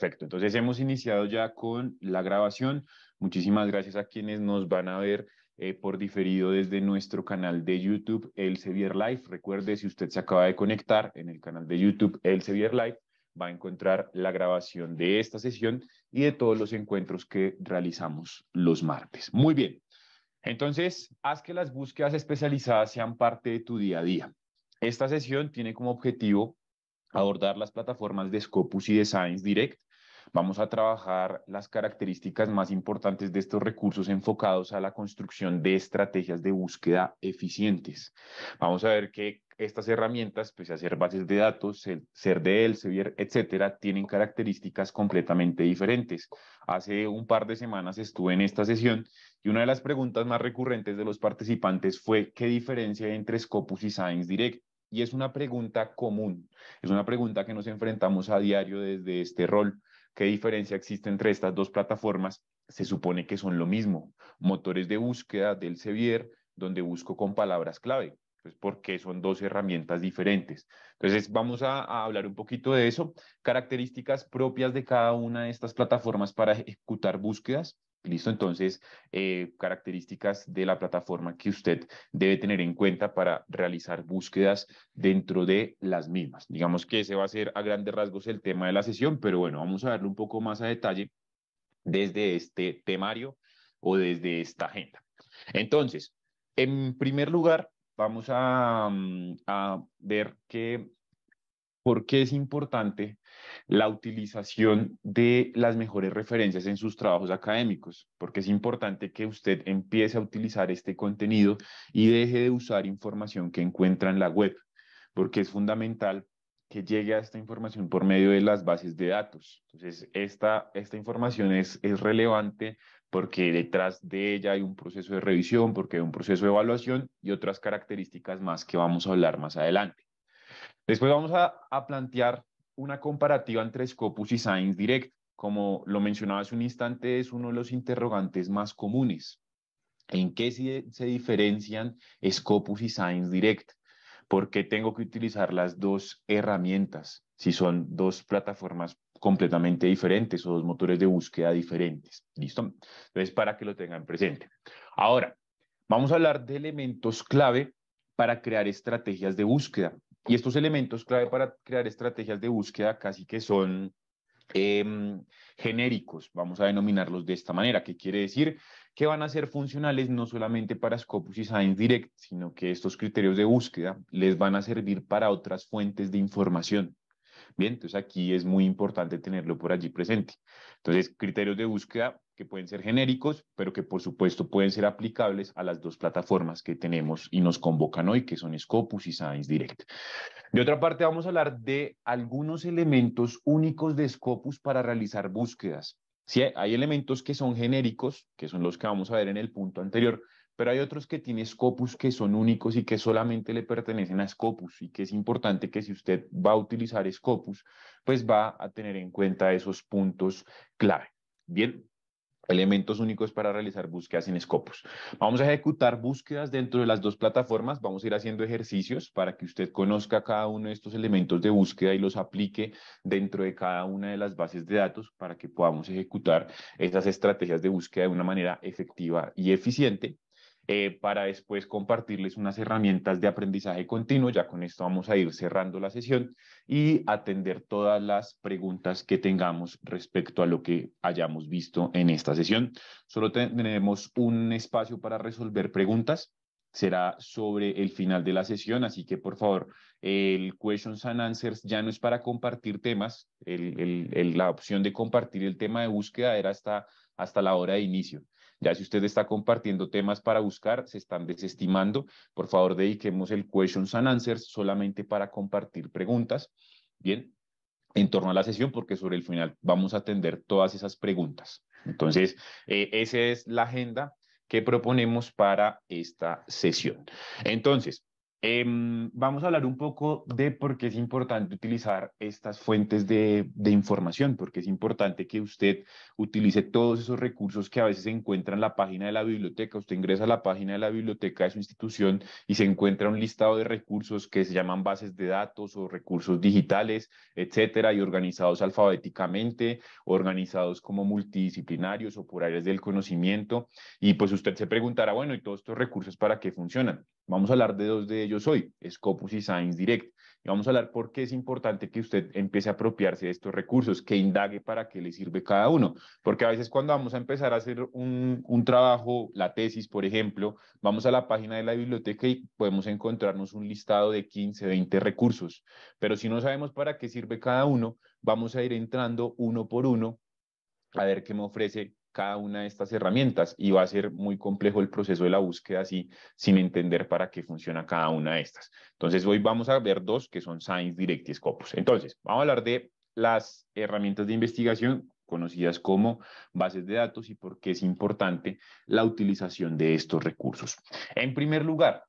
Perfecto, entonces hemos iniciado ya con la grabación. Muchísimas gracias a quienes nos van a ver eh, por diferido desde nuestro canal de YouTube, El Sevier Live. Recuerde, si usted se acaba de conectar en el canal de YouTube, El Sevier Live, va a encontrar la grabación de esta sesión y de todos los encuentros que realizamos los martes. Muy bien, entonces haz que las búsquedas especializadas sean parte de tu día a día. Esta sesión tiene como objetivo abordar las plataformas de Scopus y de Science Direct Vamos a trabajar las características más importantes de estos recursos enfocados a la construcción de estrategias de búsqueda eficientes. Vamos a ver que estas herramientas, pese a ser bases de datos, ser de Elsevier, etcétera, tienen características completamente diferentes. Hace un par de semanas estuve en esta sesión y una de las preguntas más recurrentes de los participantes fue ¿qué diferencia hay entre Scopus y Science Direct? Y es una pregunta común, es una pregunta que nos enfrentamos a diario desde este rol. ¿Qué diferencia existe entre estas dos plataformas? Se supone que son lo mismo, motores de búsqueda del Sevier, donde busco con palabras clave, pues porque son dos herramientas diferentes. Entonces, vamos a hablar un poquito de eso, características propias de cada una de estas plataformas para ejecutar búsquedas, Listo, entonces, eh, características de la plataforma que usted debe tener en cuenta para realizar búsquedas dentro de las mismas. Digamos que ese va a ser a grandes rasgos el tema de la sesión, pero bueno, vamos a verlo un poco más a detalle desde este temario o desde esta agenda. Entonces, en primer lugar, vamos a, mm, a ver que ¿Por qué es importante la utilización de las mejores referencias en sus trabajos académicos? Porque es importante que usted empiece a utilizar este contenido y deje de usar información que encuentra en la web, porque es fundamental que llegue a esta información por medio de las bases de datos. Entonces, esta, esta información es, es relevante porque detrás de ella hay un proceso de revisión, porque hay un proceso de evaluación y otras características más que vamos a hablar más adelante. Después vamos a, plantear una comparativa entre Scopus y Science Direct. Como lo mencionaba hace un instante, es uno de los interrogantes más comunes. ¿En qué se, diferencian Scopus y Science Direct? ¿Por qué tengo que utilizar las dos herramientas si son dos plataformas completamente diferentes o dos motores de búsqueda diferentes? ¿Listo? Entonces, para que lo tengan presente. Ahora, vamos a hablar de elementos clave para crear estrategias de búsqueda. Y estos elementos clave para crear estrategias de búsqueda casi que son em, genéricos, vamos a denominarlos de esta manera, que quiere decir que van a ser funcionales no solamente para Scopus y Science Direct, sino que estos criterios de búsqueda les van a servir para otras fuentes de información. Bien, entonces aquí es muy importante tenerlo por allí presente. Entonces, criterios de búsqueda que pueden ser genéricos, pero que por supuesto pueden ser aplicables a las dos plataformas que tenemos y nos convocan hoy, que son Scopus y Science Direct. De otra parte, vamos a hablar de algunos elementos únicos de Scopus para realizar búsquedas. Sí, hay elementos que son genéricos, que son los que vamos a ver en el punto anterior, pero hay otros que tiene Scopus que son únicos y que solamente le pertenecen a Scopus y que es importante que si usted va a utilizar Scopus, pues va a tener en cuenta esos puntos clave. Bien, elementos únicos para realizar búsquedas en escopos. Vamos a ejecutar búsquedas dentro de las dos plataformas, vamos a ir haciendo ejercicios para que usted conozca cada uno de estos elementos de búsqueda y los aplique dentro de cada una de las bases de datos para que podamos ejecutar esas estrategias de búsqueda de una manera efectiva y eficiente eh, para después compartirles unas herramientas de aprendizaje continuo. Ya con esto vamos a ir cerrando la sesión y atender todas las preguntas que tengamos respecto a lo que hayamos visto en esta sesión. Solo tenemos un espacio para resolver preguntas será sobre el final de la sesión, así que por favor, el Questions and Answers ya no es para compartir temas, la opción de compartir el tema de búsqueda era hasta, hasta la hora de inicio. Ya si usted está compartiendo temas para buscar, se están desestimando. Por favor, dediquemos el questions and answers solamente para compartir preguntas. Bien, en torno a la sesión, porque sobre el final vamos a atender todas esas preguntas. Entonces, eh, esa es la agenda que proponemos para esta sesión. Entonces, Em, vamos a hablar un poco de por qué es importante utilizar estas fuentes de, de información, porque es importante que usted utilice todos esos recursos que a veces se encuentran en la página de la biblioteca. Usted ingresa a la página de la biblioteca de su institución y se encuentra un listado de recursos que se llaman bases de datos o recursos digitales, etcétera, y organizados alfabéticamente, organizados como multidisciplinarios o por áreas del conocimiento. Y pues usted se preguntará, bueno, ¿y todos estos recursos para qué funcionan? Vamos a hablar de dos de ellos hoy, Scopus y Science Direct. Y vamos a hablar por qué es importante que usted empiece a apropiarse de estos recursos, que indague para qué le sirve cada uno. Porque a veces cuando vamos a empezar a hacer un, trabajo, la tesis, por ejemplo, vamos a la página de la biblioteca y podemos encontrarnos un listado de 15, 20 recursos. Pero si no sabemos para qué sirve cada uno, vamos a ir entrando uno por uno a ver qué me ofrece cada una de estas herramientas y va a ser muy complejo el proceso de la búsqueda así sin entender para qué funciona cada una de estas. Entonces hoy vamos a ver dos que son Science Direct y Scopus. Entonces, vamos a hablar de las herramientas de investigación conocidas como bases de datos y por qué es importante la utilización de estos recursos. En primer lugar,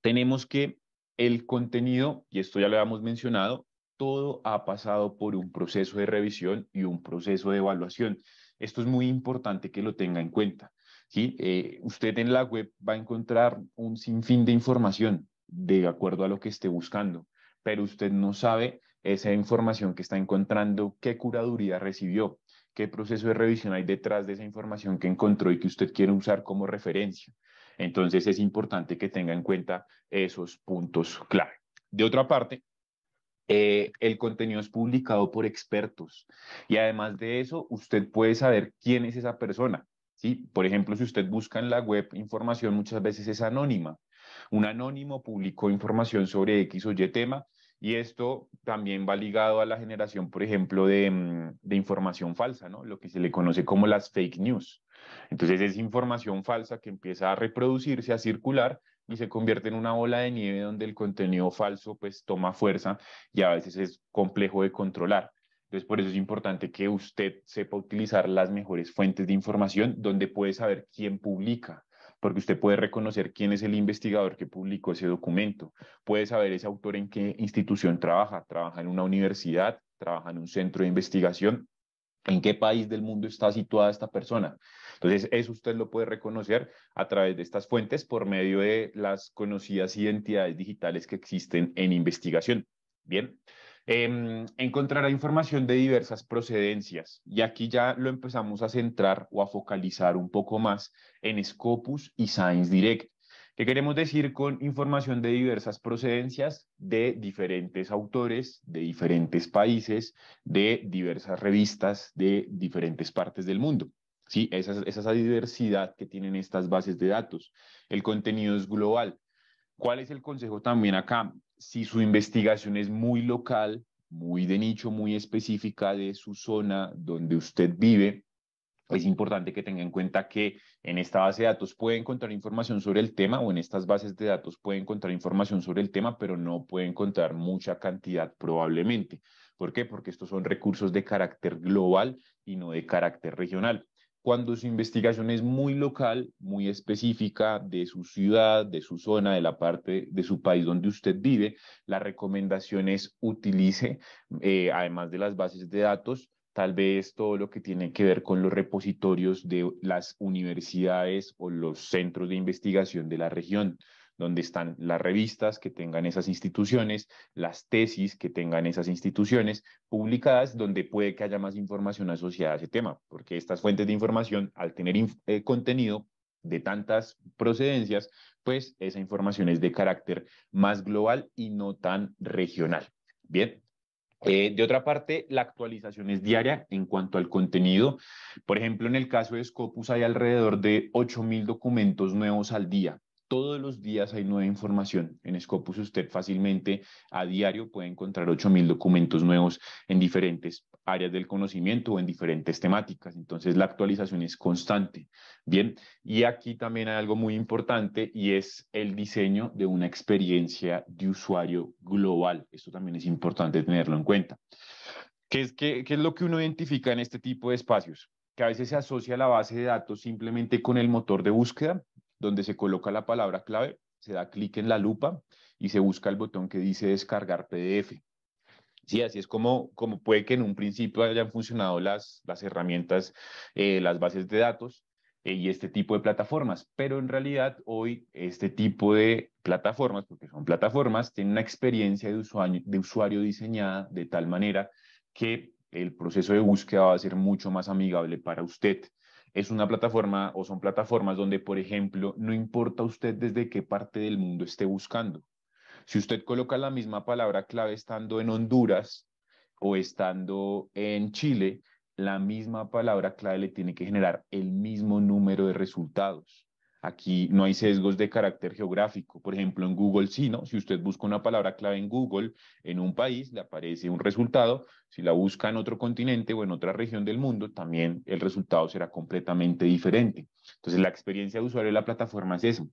tenemos que el contenido, y esto ya lo habíamos mencionado, todo ha pasado por un proceso de revisión y un proceso de evaluación. Esto es muy importante que lo tenga en cuenta. ¿sí? Eh, usted en la web va a encontrar un sinfín de información de acuerdo a lo que esté buscando, pero usted no sabe esa información que está encontrando, qué curaduría recibió, qué proceso de revisión hay detrás de esa información que encontró y que usted quiere usar como referencia. Entonces es importante que tenga en cuenta esos puntos clave. De otra parte, eh, el contenido es publicado por expertos y además de eso, usted puede saber quién es esa persona. ¿sí? Por ejemplo, si usted busca en la web información, muchas veces es anónima. Un anónimo publicó información sobre X o Y tema y esto también va ligado a la generación, por ejemplo, de, mm, de información falsa, ¿no? lo que se le conoce como las fake news. Entonces es información falsa que empieza a reproducirse, a circular y se convierte en una bola de nieve donde el contenido falso pues toma fuerza y a veces es complejo de controlar. Entonces, por eso es importante que usted sepa utilizar las mejores fuentes de información donde puede saber quién publica, porque usted puede reconocer quién es el investigador que publicó ese documento, puede saber ese autor en qué institución trabaja, trabaja en una universidad, trabaja en un centro de investigación en qué país del mundo está situada esta persona. Entonces, eso usted lo puede reconocer a través de estas fuentes por medio de las conocidas identidades digitales que existen en investigación. Bien, em, encontrará información de diversas procedencias y aquí ya lo empezamos a centrar o a focalizar un poco más en Scopus y Science Direct. ¿Qué queremos decir con información de diversas procedencias, de diferentes autores, de diferentes países, de diversas revistas, de diferentes partes del mundo? Sí, esa, es la diversidad que tienen estas bases de datos. El contenido es global. ¿Cuál es el consejo también acá? Si su investigación es muy local, muy de nicho, muy específica de su zona donde usted vive, es importante que tenga en cuenta que en esta base de datos puede encontrar información sobre el tema o en estas bases de datos puede encontrar información sobre el tema, pero no puede encontrar mucha cantidad probablemente. ¿Por qué? Porque estos son recursos de carácter global y no de carácter regional. Cuando su investigación es muy local, muy específica de su ciudad, de su zona, de la parte de su país donde usted vive, la recomendación es utilice, eh, además de las bases de datos, tal vez todo lo que tiene que ver con los repositorios de las universidades o los centros de investigación de la región, donde están las revistas que tengan esas instituciones, las tesis que tengan esas instituciones publicadas, donde puede que haya más información asociada a ese tema, porque estas fuentes de información, al tener eh, contenido de tantas procedencias, pues esa información es de carácter más global y no tan regional. Bien, eh, de otra parte, la actualización es diaria en cuanto al contenido. Por ejemplo, en el caso de Scopus hay alrededor de 8.000 documentos nuevos al día. Todos los días hay nueva información. En Scopus usted fácilmente a diario puede encontrar 8.000 documentos nuevos en diferentes áreas del conocimiento o en diferentes temáticas. Entonces, la actualización es constante. Bien, y aquí también hay algo muy importante y es el diseño de una experiencia de usuario global. Esto también es importante tenerlo en cuenta. ¿Qué es, es lo que uno identifica en este tipo de espacios? Que a veces se asocia la base de datos simplemente con el motor de búsqueda, donde se coloca la palabra clave, se da clic en la lupa y se busca el botón que dice descargar PDF. Sí, así es como, como puede que en un principio hayan funcionado las, las herramientas, eh, las bases de datos eh, y este tipo de plataformas, pero en realidad hoy este tipo de plataformas, porque son plataformas, tienen una experiencia de usuario, de usuario diseñada de tal manera que el proceso de búsqueda va a ser mucho más amigable para usted. Es una plataforma o son plataformas donde, por ejemplo, no importa usted desde qué parte del mundo esté buscando si usted coloca la misma palabra clave estando en Honduras o estando en Chile, la misma palabra clave le tiene que generar el mismo número de resultados. Aquí no hay sesgos de carácter geográfico. Por ejemplo, en Google sí, ¿no? Si usted busca una palabra clave en Google en un país, le aparece un resultado. Si la busca en otro continente o en otra región del mundo, también el resultado será completamente diferente. Entonces, la experiencia de usuario de la plataforma es eso,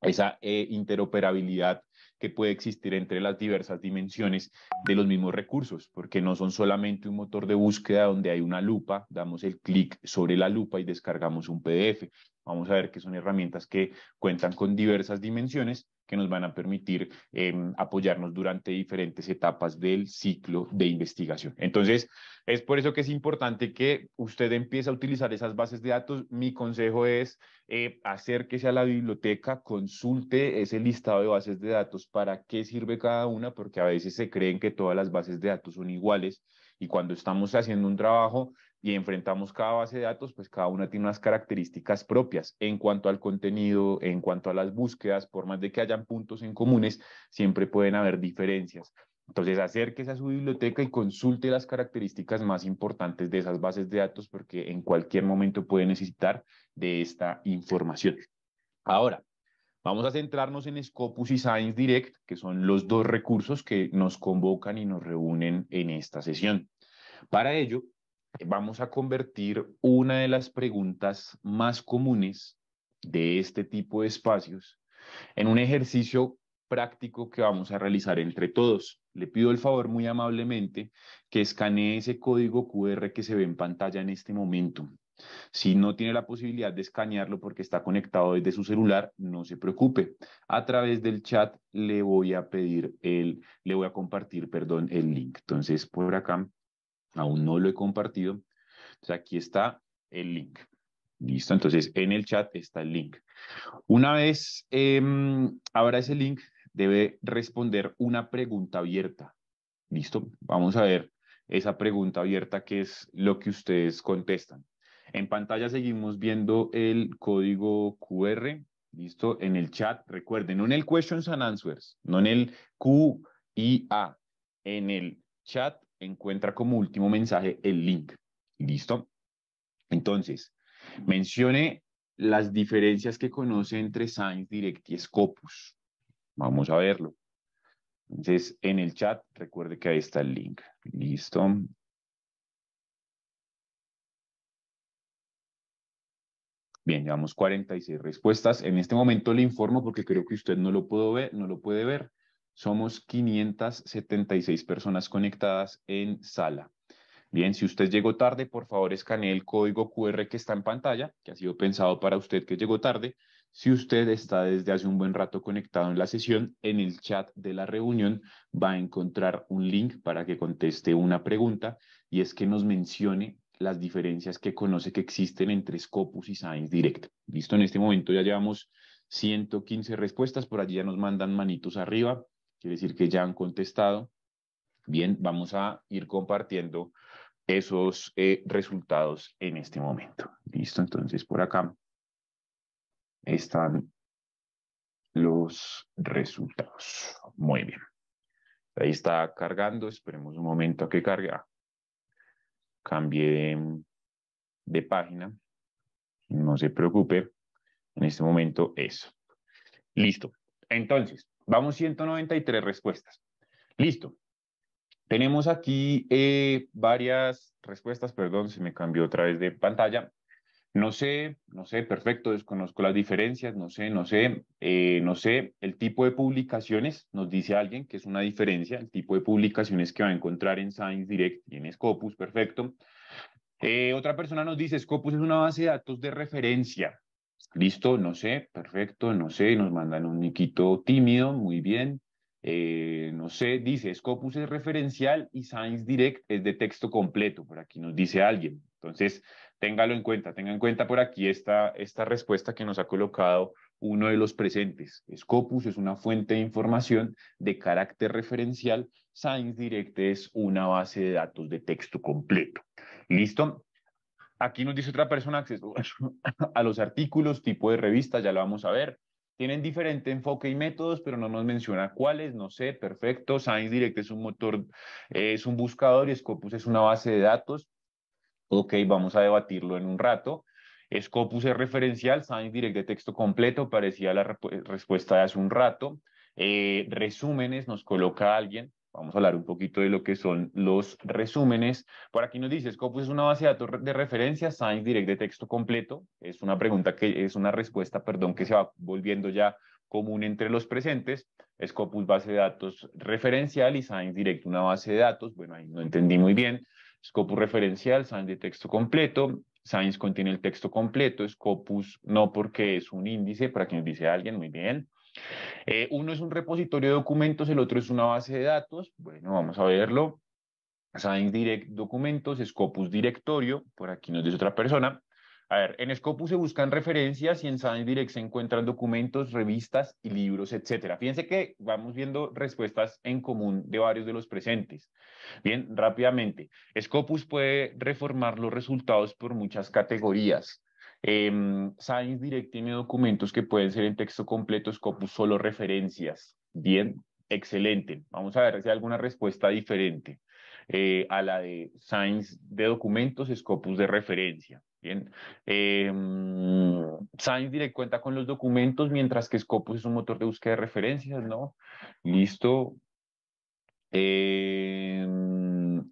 esa eh, interoperabilidad que puede existir entre las diversas dimensiones de los mismos recursos, porque no son solamente un motor de búsqueda donde hay una lupa, damos el clic sobre la lupa y descargamos un PDF. Vamos a ver que son herramientas que cuentan con diversas dimensiones que nos van a permitir em, apoyarnos durante diferentes etapas del ciclo de investigación. Entonces, es por eso que es importante que usted empiece a utilizar esas bases de datos. Mi consejo es eh, acérquese a la biblioteca, consulte ese listado de bases de datos, para qué sirve cada una, porque a veces se creen que todas las bases de datos son iguales y cuando estamos haciendo un trabajo y enfrentamos cada base de datos, pues cada una tiene unas características propias en cuanto al contenido, en cuanto a las búsquedas, por más de que hayan puntos en comunes, siempre pueden haber diferencias. Entonces, acérquese a su biblioteca y consulte las características más importantes de esas bases de datos porque en cualquier momento puede necesitar de esta información. Ahora, vamos a centrarnos en Scopus y Science Direct, que son los dos recursos que nos convocan y nos reúnen en esta sesión. Para ello, vamos a convertir una de las preguntas más comunes de este tipo de espacios en un ejercicio práctico que vamos a realizar entre todos. Le pido el favor muy amablemente que escanee ese código QR que se ve en pantalla en este momento. Si no tiene la posibilidad de escanearlo porque está conectado desde su celular, no se preocupe. A través del chat le voy a pedir el, le voy a compartir, perdón, el link. Entonces, por acá Aún no lo he compartido. Entonces aquí está el link. Listo, entonces en el chat está el link. Una vez em, abra ese link, debe responder una pregunta abierta. Listo, vamos a ver esa pregunta abierta que es lo que ustedes contestan. En pantalla seguimos viendo el código QR. Listo, en el chat, recuerden, no en el questions and answers, no en el QIA, en el chat encuentra como último mensaje el link. ¿Listo? Entonces, mencione las diferencias que conoce entre Science Direct y Scopus. Vamos a verlo. Entonces, en el chat, recuerde que ahí está el link. Listo. Bien, llevamos 46 respuestas. En este momento le informo porque creo que usted no lo, puedo ver, no lo puede ver. Somos 576 personas conectadas en sala. Bien, si usted llegó tarde, por favor escanee el código QR que está en pantalla, que ha sido pensado para usted que llegó tarde. Si usted está desde hace un buen rato conectado en la sesión, en el chat de la reunión va a encontrar un link para que conteste una pregunta y es que nos mencione las diferencias que conoce que existen entre Scopus y Science Direct. Listo, en este momento ya llevamos 115 respuestas, por allí ya nos mandan manitos arriba, quiere decir que ya han contestado. Bien, vamos a ir compartiendo esos eh, resultados en este momento. Listo, entonces por acá están los resultados. Muy bien. Ahí está cargando, esperemos un momento a que cargue. Ah, de página, no se preocupe, en este momento eso. Listo. Entonces, Vamos 193 respuestas. Listo. Tenemos aquí eh, varias respuestas, perdón, se me cambió otra vez de pantalla. No sé, no sé, perfecto, desconozco las diferencias, no sé, no sé, eh, no sé, el tipo de publicaciones, nos dice alguien que es una diferencia, el tipo de publicaciones que va a encontrar en Science Direct y en Scopus, perfecto. Eh, otra persona nos dice, Scopus es una base de datos de referencia, listo, no sé, perfecto, no sé, nos mandan un niquito tímido, muy bien, eh, no sé, dice Scopus es referencial y Science Direct es de texto completo, por aquí nos dice alguien. Entonces, téngalo en cuenta, tenga en cuenta por aquí esta, esta respuesta que nos ha colocado uno de los presentes. Scopus es una fuente de información de carácter referencial, Science Direct es una base de datos de texto completo. ¿Listo? Aquí nos dice otra persona acceso a los artículos, tipo de revista, ya lo vamos a ver. Tienen diferente enfoque y métodos, pero no nos menciona cuáles, no sé, perfecto. Science Direct es un motor, eh, es un buscador y Scopus es una base de datos. Ok, vamos a debatirlo en un rato. Scopus es referencial, Science Direct de texto completo, parecía la respuesta de hace un rato. Eh, resúmenes nos coloca alguien. Vamos a hablar un poquito de lo que son los resúmenes. Por aquí nos dice, Scopus es una base de datos de referencia, Science Direct de texto completo. Es una pregunta que es una respuesta, perdón, que se va volviendo ya común entre los presentes. Scopus base de datos referencial y Science Direct una base de datos. Bueno, ahí no entendí muy bien. Scopus referencial, Science de texto completo. Science contiene el texto completo, Scopus no porque es un índice, para nos dice alguien, muy bien. Eh, uno es un repositorio de documentos, el otro es una base de datos. Bueno, vamos a verlo. Science Direct Documentos, Scopus Directorio, por aquí nos dice otra persona. A ver, en Scopus se buscan referencias y en Science Direct se encuentran documentos, revistas y libros, etcétera. Fíjense que vamos viendo respuestas en común de varios de los presentes. Bien, rápidamente. Scopus puede reformar los resultados por muchas categorías. Em, Science Direct tiene documentos que pueden ser en texto completo, Scopus solo referencias. Bien, excelente. Vamos a ver si hay alguna respuesta diferente eh, a la de Science de documentos, Scopus de referencia. Bien. Em, Science Direct cuenta con los documentos, mientras que Scopus es un motor de búsqueda de referencias, ¿no? Listo. Eh,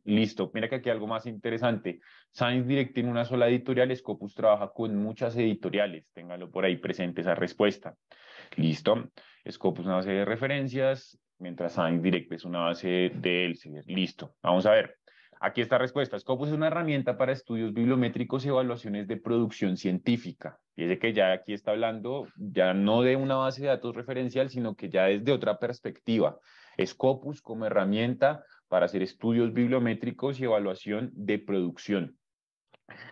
Listo, mira que aquí algo más interesante. Science Direct tiene una sola editorial, Scopus trabaja con muchas editoriales, téngalo por ahí presente esa respuesta. Listo, Scopus es una base de referencias, mientras Science Direct es una base de Elsevier. Listo, vamos a ver. Aquí está la respuesta. Scopus es una herramienta para estudios bibliométricos y evaluaciones de producción científica. Fíjese que ya aquí está hablando ya no de una base de datos referencial, sino que ya es de otra perspectiva. Scopus como herramienta para hacer estudios bibliométricos y evaluación de producción.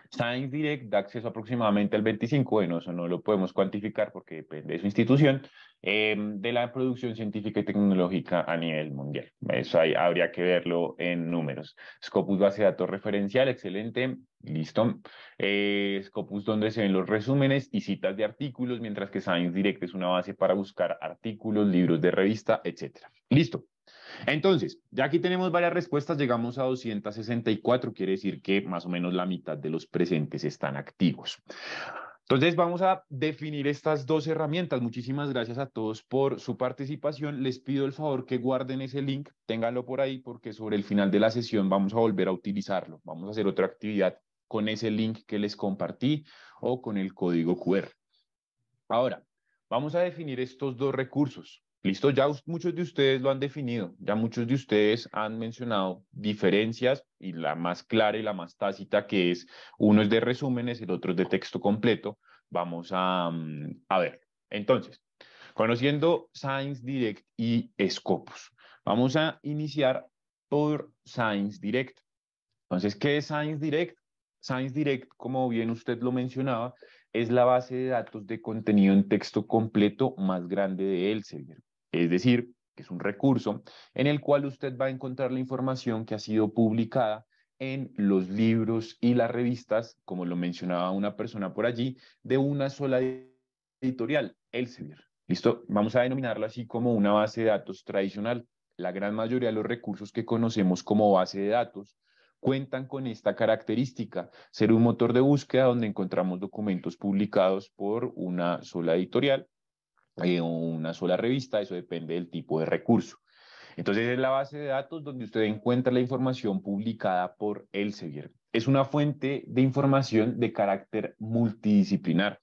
Science Direct da acceso aproximadamente al 25, bueno, eso no lo podemos cuantificar porque depende de su institución, em, de la producción científica y tecnológica a nivel mundial. Eso ahí habría que verlo en números. Scopus base de datos referencial, excelente, listo. Eh, Scopus donde se ven los resúmenes y citas de artículos, mientras que Science Direct es una base para buscar artículos, libros de revista, etc. Listo. Entonces, ya aquí tenemos varias respuestas, llegamos a 264, quiere decir que más o menos la mitad de los presentes están activos. Entonces vamos a definir estas dos herramientas. Muchísimas gracias a todos por su participación. Les pido el favor que guarden ese link, ténganlo por ahí porque sobre el final de la sesión vamos a volver a utilizarlo. Vamos a hacer otra actividad con ese link que les compartí o con el código QR. Ahora, vamos a definir estos dos recursos. Listo, ya muchos de ustedes lo han definido, ya muchos de ustedes han mencionado diferencias y la más clara y la más tácita que es, uno es de resúmenes, el otro es de texto completo. Vamos a, mm, ver. Entonces, conociendo Science Direct y Scopus, vamos a iniciar por Science Direct. Entonces, ¿qué es Science Direct? Science Direct, como bien usted lo mencionaba, es la base de datos de contenido en texto completo más grande de Elsevier. Es decir, que es un recurso en el cual usted va a encontrar la información que ha sido publicada en los libros y las revistas, como lo mencionaba una persona por allí, de una sola editorial, Elsevier. Listo, vamos a denominarlo así como una base de datos tradicional. La gran mayoría de los recursos que conocemos como base de datos cuentan con esta característica, ser un motor de búsqueda donde encontramos documentos publicados por una sola editorial una sola revista, eso depende del tipo de recurso. Entonces es la base de datos donde usted encuentra la información publicada por Elsevier. Es una fuente de información de carácter multidisciplinar.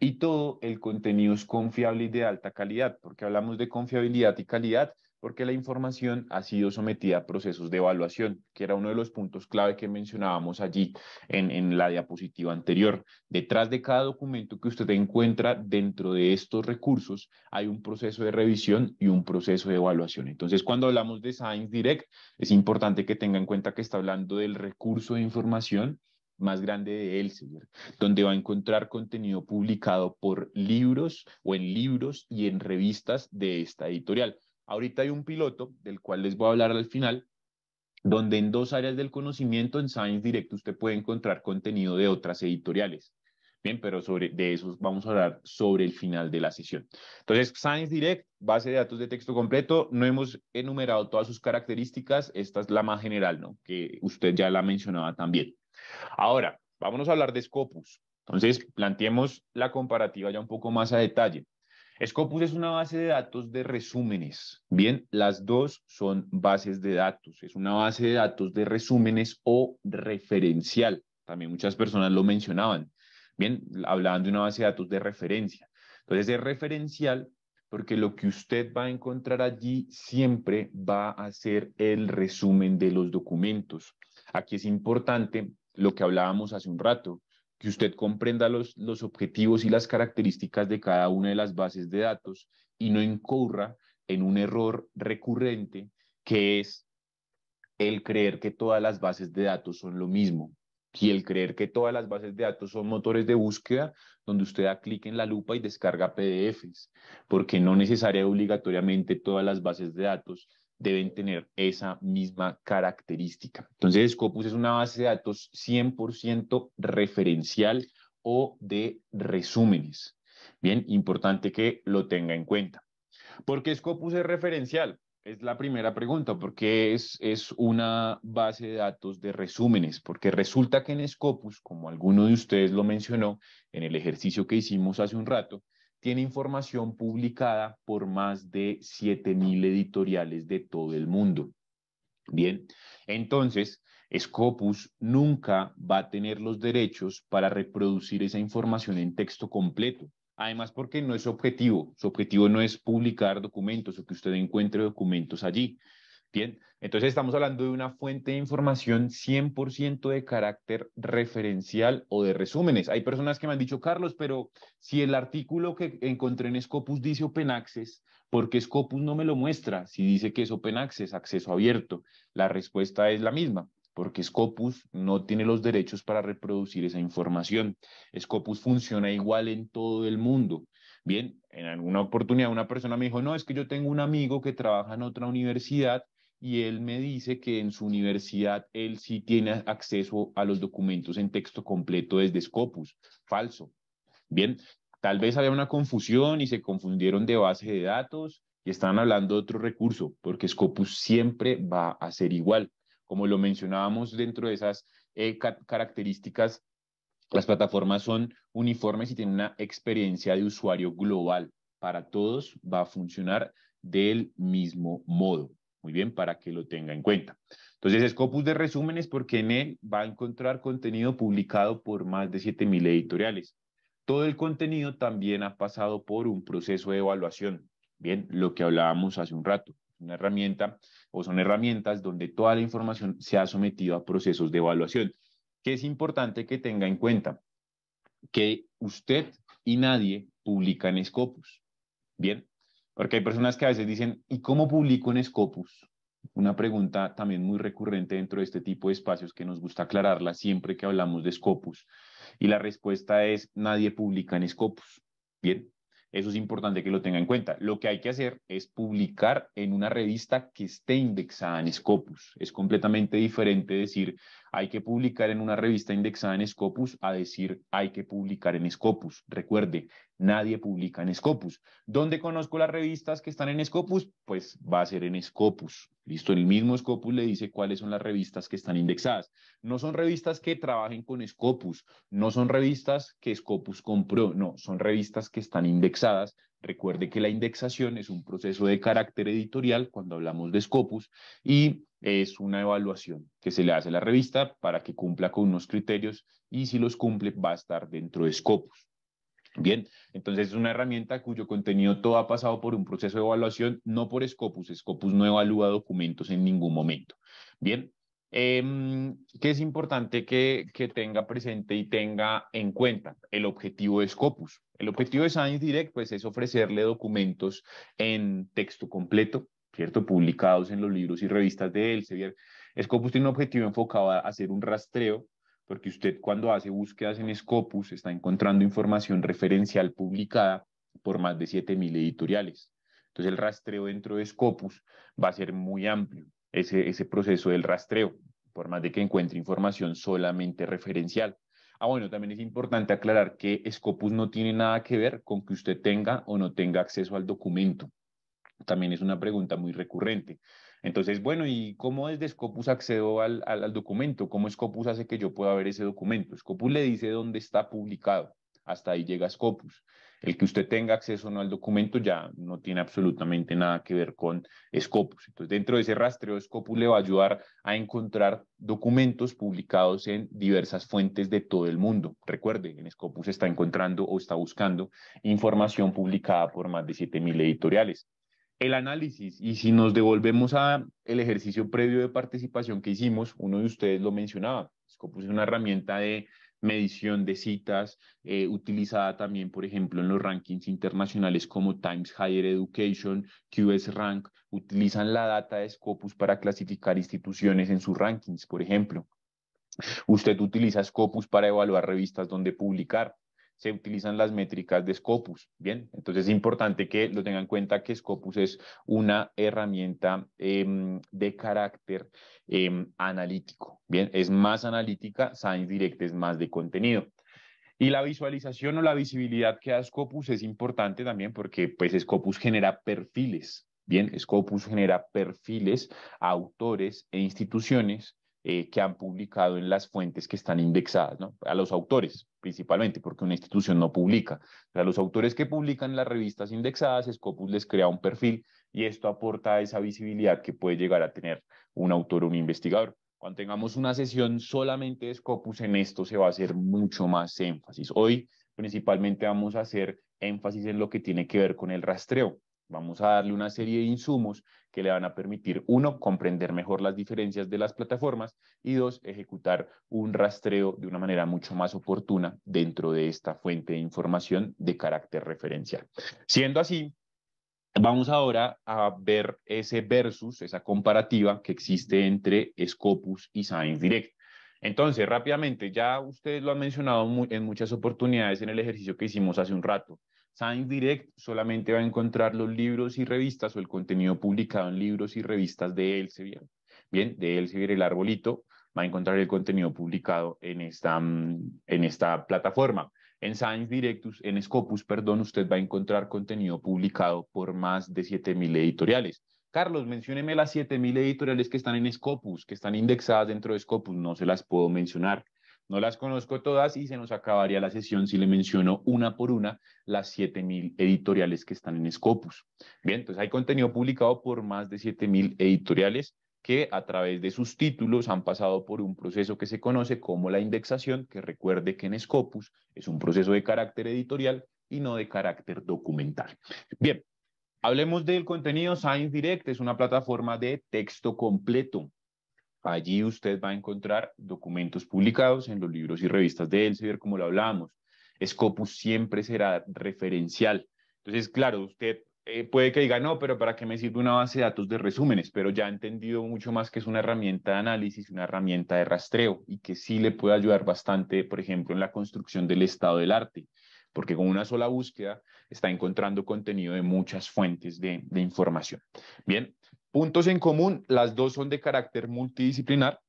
Y todo el contenido es confiable y de alta calidad, porque hablamos de confiabilidad y calidad, porque la información ha sido sometida a procesos de evaluación, que era uno de los puntos clave que mencionábamos allí en, en, la diapositiva anterior. Detrás de cada documento que usted encuentra dentro de estos recursos hay un proceso de revisión y un proceso de evaluación. Entonces, cuando hablamos de Science Direct, es importante que tenga en cuenta que está hablando del recurso de información más grande de Elsevier, donde va a encontrar contenido publicado por libros o en libros y en revistas de esta editorial Ahorita hay un piloto, del cual les voy a hablar al final, donde en dos áreas del conocimiento, en Science Direct, usted puede encontrar contenido de otras editoriales. Bien, pero sobre, de eso vamos a hablar sobre el final de la sesión. Entonces, Science Direct, base de datos de texto completo, no hemos enumerado todas sus características, esta es la más general, ¿no? Que usted ya la mencionaba también. Ahora, vamos a hablar de Scopus. Entonces, planteemos la comparativa ya un poco más a detalle. Scopus es una base de datos de resúmenes. Bien, las dos son bases de datos. Es una base de datos de resúmenes o referencial. También muchas personas lo mencionaban. Bien, hablaban de una base de datos de referencia. Entonces es referencial porque lo que usted va a encontrar allí siempre va a ser el resumen de los documentos. Aquí es importante lo que hablábamos hace un rato, que usted comprenda los, objetivos y las características de cada una de las bases de datos y no incurra en un error recurrente que es el creer que todas las bases de datos son lo mismo y el creer que todas las bases de datos son motores de búsqueda donde usted da clic en la lupa y descarga PDFs, porque no necesariamente obligatoriamente todas las bases de datos deben tener esa misma característica. Entonces, Scopus es una base de datos 100% referencial o de resúmenes. Bien, importante que lo tenga en cuenta. ¿Por qué Scopus es referencial? Es la primera pregunta, porque es, es una base de datos de resúmenes, porque resulta que en Scopus, como alguno de ustedes lo mencionó en el ejercicio que hicimos hace un rato, tiene información publicada por más de 7.000 editoriales de todo el mundo. Bien, entonces, Scopus nunca va a tener los derechos para reproducir esa información en texto completo. Además, porque no es objetivo. Su objetivo no es publicar documentos o que usted encuentre documentos allí. Bien, entonces estamos hablando de una fuente de información 100% de carácter referencial o de resúmenes. Hay personas que me han dicho, Carlos, pero si el artículo que encontré en Scopus dice Open Access, ¿por qué Scopus no me lo muestra? Si dice que es Open Access, acceso abierto. La respuesta es la misma, porque Scopus no tiene los derechos para reproducir esa información. Scopus funciona igual en todo el mundo. Bien, en alguna oportunidad una persona me dijo, no, es que yo tengo un amigo que trabaja en otra universidad y él me dice que en su universidad él sí tiene acceso a los documentos en texto completo desde Scopus. Falso. Bien, tal vez había una confusión y se confundieron de base de datos y están hablando de otro recurso, porque Scopus siempre va a ser igual. Como lo mencionábamos dentro de esas eh, características, las plataformas son uniformes y tienen una experiencia de usuario global. Para todos va a funcionar del mismo modo. Muy bien, para que lo tenga en cuenta. Entonces, Scopus de resúmenes porque en él va a encontrar contenido publicado por más de 7.000 editoriales. Todo el contenido también ha pasado por un proceso de evaluación. Bien, lo que hablábamos hace un rato, una herramienta o son herramientas donde toda la información se ha sometido a procesos de evaluación, que es importante que tenga en cuenta que usted y nadie publican en Scopus. Bien, porque hay personas que a veces dicen, ¿y cómo publico en Scopus? Una pregunta también muy recurrente dentro de este tipo de espacios que nos gusta aclararla siempre que hablamos de Scopus. Y la respuesta es, nadie publica en Scopus. Bien, eso es importante que lo tenga en cuenta. Lo que hay que hacer es publicar en una revista que esté indexada en Scopus. Es completamente diferente decir hay que publicar en una revista indexada en Scopus a decir hay que publicar en Scopus. Recuerde, nadie publica en Scopus. ¿Dónde conozco las revistas que están en Scopus? Pues va a ser en Scopus en el mismo Scopus le dice cuáles son las revistas que están indexadas. No son revistas que trabajen con Scopus, no son revistas que Scopus compró, no, son revistas que están indexadas. Recuerde que la indexación es un proceso de carácter editorial cuando hablamos de Scopus y es una evaluación que se le hace a la revista para que cumpla con unos criterios y si los cumple va a estar dentro de Scopus. Bien, entonces es una herramienta cuyo contenido todo ha pasado por un proceso de evaluación, no por Scopus. Scopus no evalúa documentos en ningún momento. Bien, eh, es importante que, que, tenga presente y tenga en cuenta el objetivo de Scopus. El objetivo de Science Direct pues, es ofrecerle documentos en texto completo, ¿cierto? Publicados en los libros y revistas de Elsevier. Scopus tiene un objetivo enfocado a hacer un rastreo porque usted cuando hace búsquedas en Scopus está encontrando información referencial publicada por más de 7.000 editoriales. Entonces el rastreo dentro de Scopus va a ser muy amplio, ese, proceso del rastreo, por más de que encuentre información solamente referencial. Ah, bueno, también es importante aclarar que Scopus no tiene nada que ver con que usted tenga o no tenga acceso al documento. También es una pregunta muy recurrente. Entonces, bueno, ¿y cómo desde Scopus accedo al, documento? ¿Cómo Scopus hace que yo pueda ver ese documento? Scopus le dice dónde está publicado. Hasta ahí llega Scopus. El que usted tenga acceso o no al documento ya no tiene absolutamente nada que ver con Scopus. Entonces, dentro de ese rastreo, Scopus le va a ayudar a encontrar documentos publicados en diversas fuentes de todo el mundo. Recuerde, en Scopus está encontrando o está buscando información publicada por más de 7.000 editoriales el análisis y si nos devolvemos a el ejercicio previo de participación que hicimos, uno de ustedes lo mencionaba, Scopus es una herramienta de medición de citas, eh, utilizada también, por ejemplo, en los rankings internacionales como Times Higher Education, QS Rank, utilizan la data de Scopus para clasificar instituciones en sus rankings, por ejemplo. Usted utiliza Scopus para evaluar revistas donde publicar se utilizan las métricas de Scopus. Bien, entonces es importante que lo tengan en cuenta que Scopus es una herramienta em, de carácter em, analítico. Bien, es más analítica, Science Direct es más de contenido. Y la visualización o la visibilidad que da Scopus es importante también porque pues Scopus genera perfiles. Bien, Scopus genera perfiles autores e instituciones eh, que han publicado en las fuentes que están indexadas, ¿no? a los autores principalmente, porque una institución no publica. A los autores que publican las revistas indexadas, Scopus les crea un perfil y esto aporta esa visibilidad que puede llegar a tener un autor o un investigador. Cuando tengamos una sesión solamente de Scopus, en esto se va a hacer mucho más énfasis. Hoy principalmente vamos a hacer énfasis en lo que tiene que ver con el rastreo. Vamos a darle una serie de insumos que le van a permitir, uno, comprender mejor las diferencias de las plataformas y dos, ejecutar un rastreo de una manera mucho más oportuna dentro de esta fuente de información de carácter referencial. Siendo así, vamos ahora a ver ese versus, esa comparativa que existe entre Scopus y Science Direct. Entonces, rápidamente, ya ustedes lo han mencionado en muchas oportunidades en el ejercicio que hicimos hace un rato. Science Direct solamente va a encontrar los libros y revistas o el contenido publicado en libros y revistas de Elsevier. Bien, de Elsevier el arbolito va a encontrar el contenido publicado en esta, mm, en esta plataforma. En Science Directus, en Scopus, perdón, usted va a encontrar contenido publicado por más de 7.000 editoriales. Carlos, mencióneme las 7.000 editoriales que están en Scopus, que están indexadas dentro de Scopus, no se las puedo mencionar. No las conozco todas y se nos acabaría la sesión si le menciono una por una las 7.000 editoriales que están en Scopus. Bien, entonces hay contenido publicado por más de 7.000 editoriales que a través de sus títulos han pasado por un proceso que se conoce como la indexación, que recuerde que en Scopus es un proceso de carácter editorial y no de carácter documental. Bien, hablemos del contenido. Science Direct es una plataforma de texto completo Allí usted va a encontrar documentos publicados en los libros y revistas de Elsevier, como lo hablábamos. Scopus siempre será referencial. Entonces, claro, usted eh, puede que diga, no, pero ¿para qué me sirve una base de datos de resúmenes? Pero ya ha entendido mucho más que es una herramienta de análisis, una herramienta de rastreo y que sí le puede ayudar bastante, por ejemplo, en la construcción del estado del arte, porque con una sola búsqueda está encontrando contenido de muchas fuentes de, información. Bien, puntos en común, las dos son de carácter multidisciplinar,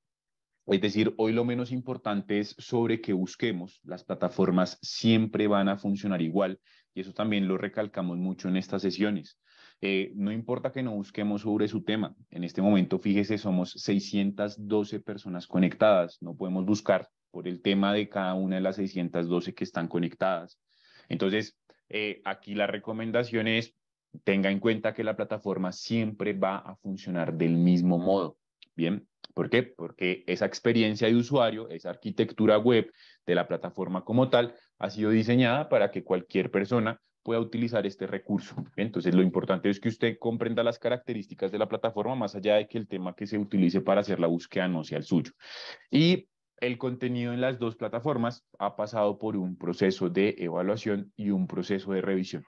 es decir, hoy lo menos importante es sobre qué busquemos. Las plataformas siempre van a funcionar igual y eso también lo recalcamos mucho en estas sesiones. Eh, no importa que no busquemos sobre su tema. En este momento, fíjese, somos 612 personas conectadas. No podemos buscar por el tema de cada una de las 612 que están conectadas. Entonces, eh, aquí la recomendación es tenga en cuenta que la plataforma siempre va a funcionar del mismo modo. Bien, ¿por qué? Porque esa experiencia de usuario, esa arquitectura web de la plataforma como tal, ha sido diseñada para que cualquier persona pueda utilizar este recurso. entonces, lo importante es que usted comprenda las características de la plataforma, más allá de que el tema que se utilice para hacer la búsqueda no sea el suyo. Y el contenido en las dos plataformas ha pasado por un proceso de evaluación y un proceso de revisión.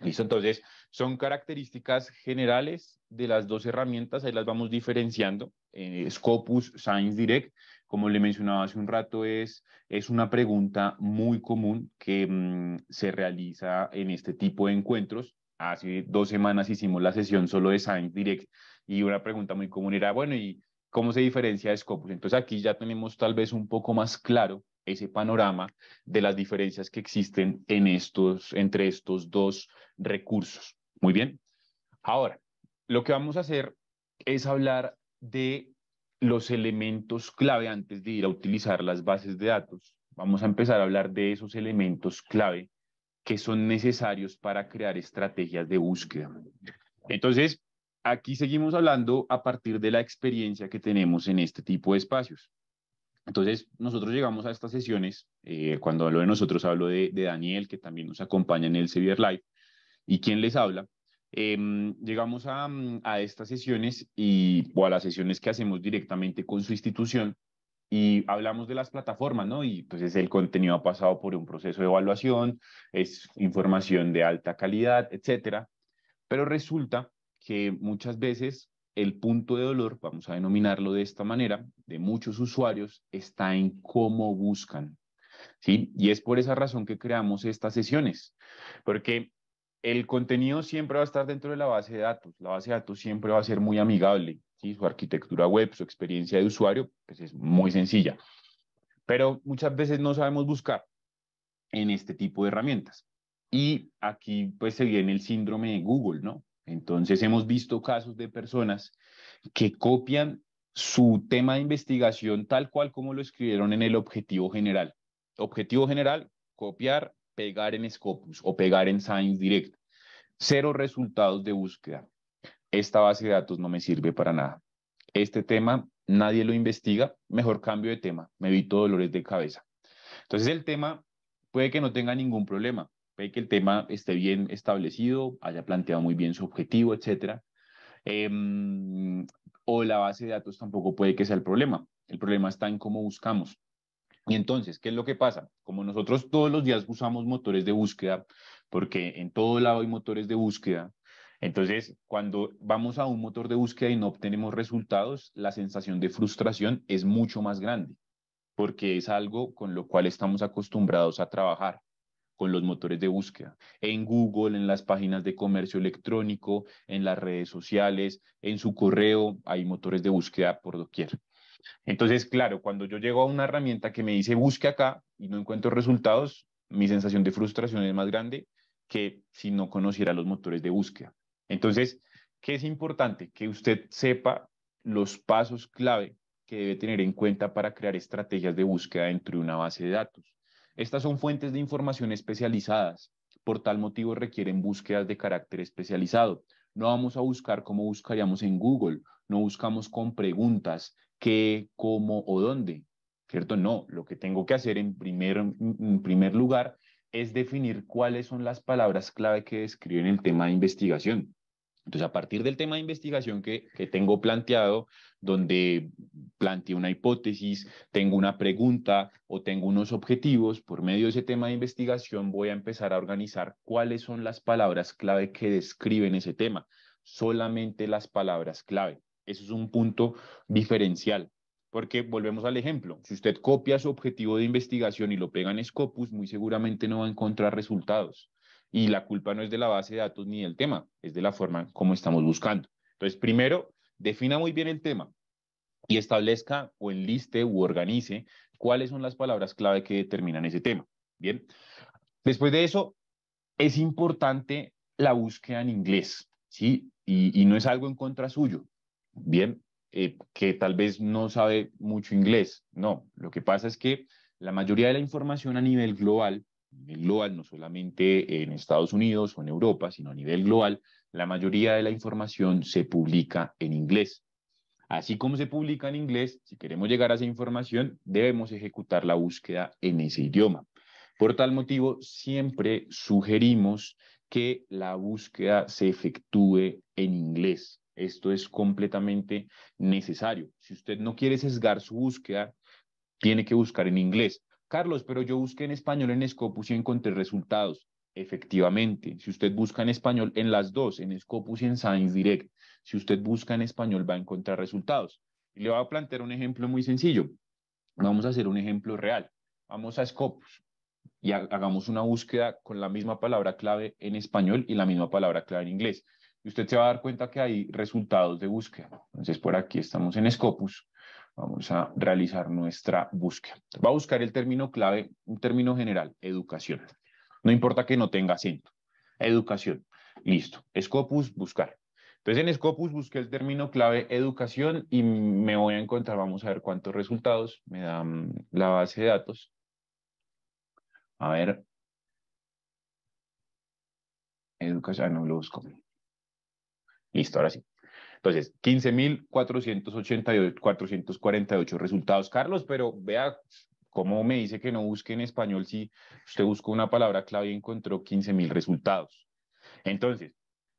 Listo, entonces son características generales de las dos herramientas, ahí las vamos diferenciando. Eh, Scopus Science Direct, como le mencionaba hace un rato, es, es una pregunta muy común que mm, se realiza en este tipo de encuentros. Hace dos semanas hicimos la sesión solo de Science Direct y una pregunta muy común era, bueno, ¿y cómo se diferencia de Scopus. Entonces aquí ya tenemos tal vez un poco más claro ese panorama de las diferencias que existen en estos, entre estos dos recursos. Muy bien. Ahora, lo que vamos a hacer es hablar de los elementos clave antes de ir a utilizar las bases de datos. Vamos a empezar a hablar de esos elementos clave que son necesarios para crear estrategias de búsqueda. Entonces, aquí seguimos hablando a partir de la experiencia que tenemos en este tipo de espacios. Entonces, nosotros llegamos a estas sesiones, eh, cuando hablo de nosotros, hablo de, Daniel, que también nos acompaña en el Sevier Live, y quien les habla. Em, llegamos a, mm, a, estas sesiones y, o a las sesiones que hacemos directamente con su institución y hablamos de las plataformas, ¿no? Y entonces pues, el contenido ha pasado por un proceso de evaluación, es información de alta calidad, etcétera. Pero resulta que muchas veces el punto de dolor, vamos a denominarlo de esta manera, de muchos usuarios está en cómo buscan. ¿sí? Y es por esa razón que creamos estas sesiones, porque el contenido siempre va a estar dentro de la base de datos. La base de datos siempre va a ser muy amigable. ¿sí? Su arquitectura web, su experiencia de usuario, pues es muy sencilla. Pero muchas veces no sabemos buscar en este tipo de herramientas. Y aquí pues se viene el síndrome de Google, ¿no? Entonces hemos visto casos de personas que copian su tema de investigación tal cual como lo escribieron en el objetivo general. Objetivo general, copiar, pegar en Scopus o pegar en Science Direct. Cero resultados de búsqueda. Esta base de datos no me sirve para nada. Este tema nadie lo investiga, mejor cambio de tema, me evito dolores de cabeza. Entonces el tema puede que no tenga ningún problema, Ve que el tema esté bien establecido, haya planteado muy bien su objetivo, etc. Em, o la base de datos tampoco puede que sea el problema. El problema está en cómo buscamos. Y entonces, ¿qué es lo que pasa? Como nosotros todos los días usamos motores de búsqueda, porque en todo lado hay motores de búsqueda, entonces cuando vamos a un motor de búsqueda y no obtenemos resultados, la sensación de frustración es mucho más grande, porque es algo con lo cual estamos acostumbrados a trabajar con los motores de búsqueda, en Google, en las páginas de comercio electrónico, en las redes sociales, en su correo, hay motores de búsqueda por doquier. Entonces, claro, cuando yo llego a una herramienta que me dice busque acá y no encuentro resultados, mi sensación de frustración es más grande que si no conociera los motores de búsqueda. Entonces, ¿qué es importante? Que usted sepa los pasos clave que debe tener en cuenta para crear estrategias de búsqueda dentro de una base de datos. Estas son fuentes de información especializadas, por tal motivo requieren búsquedas de carácter especializado. No vamos a buscar como buscaríamos en Google, no buscamos con preguntas qué, cómo o dónde, ¿cierto? No, lo que tengo que hacer en primer, en primer lugar es definir cuáles son las palabras clave que describen el tema de investigación. Entonces, a partir del tema de investigación que, tengo planteado, donde planteo una hipótesis, tengo una pregunta o tengo unos objetivos, por medio de ese tema de investigación voy a empezar a organizar cuáles son las palabras clave que describen ese tema. Solamente las palabras clave. Eso es un punto diferencial. Porque volvemos al ejemplo, si usted copia su objetivo de investigación y lo pega en Scopus, muy seguramente no va a encontrar resultados. Y la culpa no es de la base de datos ni del tema, es de la forma como estamos buscando. Entonces, primero, defina muy bien el tema y establezca o enliste u organice cuáles son las palabras clave que determinan ese tema. Bien. Después de eso, es importante la búsqueda en inglés, ¿sí? Y, no es algo en contra suyo. Bien. Eh, que tal vez no sabe mucho inglés. No, lo que pasa es que la mayoría de la información a nivel global nivel global, no solamente en Estados Unidos o en Europa, sino a nivel global, la mayoría de la información se publica en inglés. Así como se publica en inglés, si queremos llegar a esa información, debemos ejecutar la búsqueda en ese idioma. Por tal motivo, siempre sugerimos que la búsqueda se efectúe en inglés. Esto es completamente necesario. Si usted no quiere sesgar su búsqueda, tiene que buscar en inglés. Carlos, pero yo busqué en español en Scopus y encontré resultados. Efectivamente, si usted busca en español en las dos, en Scopus y en Science Direct, si usted busca en español va a encontrar resultados. Y le voy a plantear un ejemplo muy sencillo. Vamos a hacer un ejemplo real. Vamos a Scopus y hagamos una búsqueda con la misma palabra clave en español y la misma palabra clave en inglés. Y usted se va a dar cuenta que hay resultados de búsqueda. Entonces, por aquí estamos en Scopus vamos a realizar nuestra búsqueda. Va a buscar el término clave, un término general, educación. No importa que no tenga acento. Educación. Listo. Scopus, buscar. Entonces en Scopus busqué el término clave educación y me voy a encontrar, vamos a ver cuántos resultados me dan mm, la base de datos. A ver. Educación, ah, no lo busco. Listo, ahora sí. Entonces, 15.448 resultados, Carlos, pero vea cómo me dice que no busque en español si usted buscó una palabra clave y encontró 15.000 resultados. Entonces,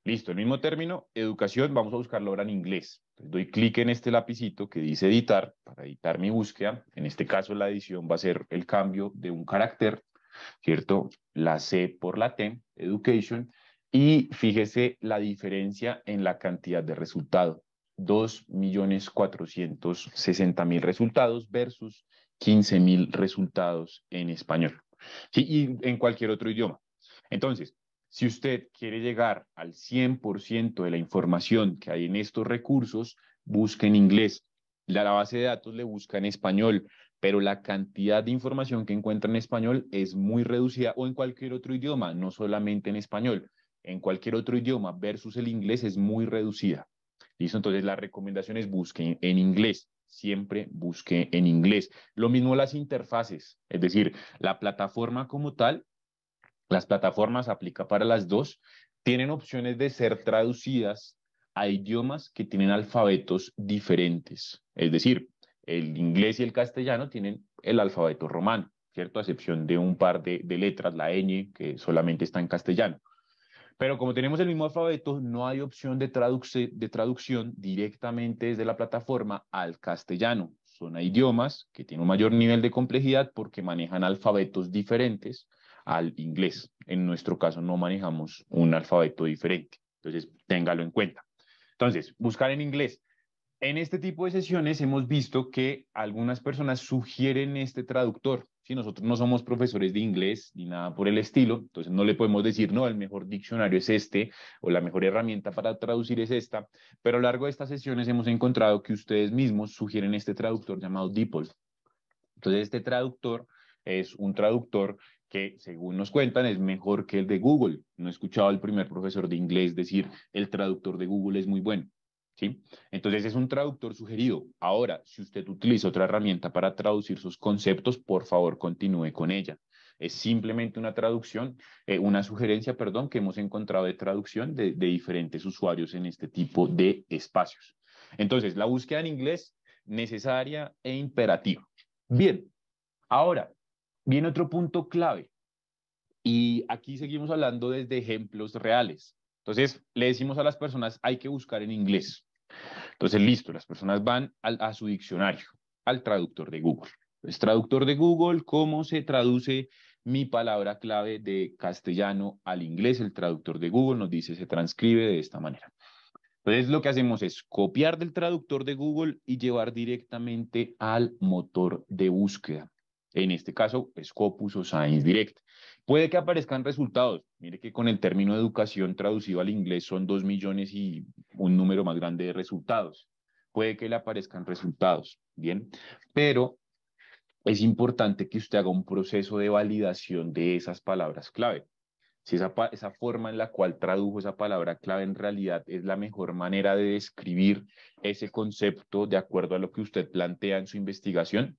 listo, el mismo término, educación, vamos a buscarlo ahora en inglés. doy clic en este lapicito que dice editar para editar mi búsqueda. En este caso, la edición va a ser el cambio de un carácter, ¿cierto? La C por la T, education y fíjese la diferencia en la cantidad de resultados, 2.460.000 resultados versus 15.000 resultados en español y en cualquier otro idioma. Entonces, si usted quiere llegar al 100% de la información que hay en estos recursos, busque en inglés. la base de datos le busca en español, pero la cantidad de información que encuentra en español es muy reducida o en cualquier otro idioma, no solamente en español en cualquier otro idioma versus el inglés es muy reducida. ¿Listo? Entonces la recomendación es busquen en inglés, siempre busquen en inglés. Lo mismo las interfaces, es decir, la plataforma como tal, las plataformas aplica para las dos, tienen opciones de ser traducidas a idiomas que tienen alfabetos diferentes. Es decir, el inglés y el castellano tienen el alfabeto romano, ¿cierto? A excepción de un par de, letras, la ñ, que solamente está en castellano. Pero como tenemos el mismo alfabeto, no hay opción de, traducción directamente desde la plataforma al castellano. Son idiomas que tienen un mayor nivel de complejidad porque manejan alfabetos diferentes al inglés. En nuestro caso no manejamos un alfabeto diferente. Entonces, téngalo en cuenta. Entonces, buscar en inglés. En este tipo de sesiones hemos visto que algunas personas sugieren este traductor. Si Nosotros no somos profesores de inglés ni nada por el estilo, entonces no le podemos decir, no, el mejor diccionario es este o la mejor herramienta para traducir es esta, pero a lo largo de estas sesiones hemos encontrado que ustedes mismos sugieren este traductor llamado DeepL. Entonces este traductor es un traductor que, según nos cuentan, es mejor que el de Google. No he escuchado al primer profesor de inglés decir, el traductor de Google es muy bueno. ¿sí? Entonces es un traductor sugerido. Ahora, si usted utiliza otra herramienta para traducir sus conceptos, por favor continúe con ella. Es simplemente una traducción, eh, una sugerencia, perdón, que hemos encontrado de traducción de, de diferentes usuarios en este tipo de espacios. Entonces, la búsqueda en inglés necesaria e imperativa. Bien, ahora viene otro punto clave. Y aquí seguimos hablando desde ejemplos reales. Entonces, le decimos a las personas, hay que buscar en inglés. Entonces, listo, las personas van a su diccionario, al traductor de Google. Es traductor de Google, ¿cómo se traduce mi palabra clave de castellano al inglés? El traductor de Google nos dice, se transcribe de esta manera. Entonces, lo que hacemos es copiar del traductor de Google y llevar directamente al motor de búsqueda. En este caso, Scopus o Science Direct. Puede que aparezcan resultados. Mire que con el término educación traducido al inglés son dos millones y un número más grande de resultados. Puede que le aparezcan resultados, ¿bien? Pero es importante que usted haga un proceso de validación de esas palabras clave. Si esa, esa forma en la cual tradujo esa palabra clave en realidad es la mejor manera de describir ese concepto de acuerdo a lo que usted plantea en su investigación.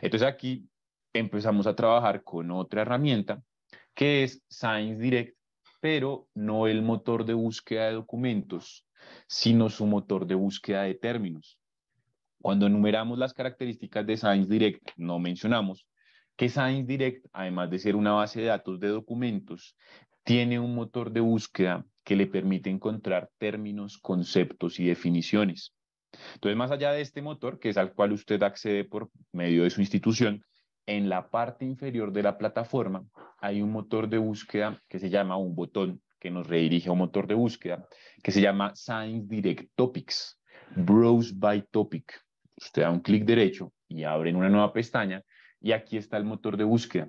Entonces aquí empezamos a trabajar con otra herramienta que es Science Direct, pero no el motor de búsqueda de documentos, sino su motor de búsqueda de términos. Cuando enumeramos las características de Science Direct, no mencionamos que Science Direct, además de ser una base de datos de documentos, tiene un motor de búsqueda que le permite encontrar términos, conceptos y definiciones. Entonces, más allá de este motor, que es al cual usted accede por medio de su institución, en la parte inferior de la plataforma hay un motor de búsqueda que se llama un botón que nos redirige a un motor de búsqueda que se llama Science Direct Topics, Browse by Topic. Usted da un clic derecho y abre en una nueva pestaña y aquí está el motor de búsqueda,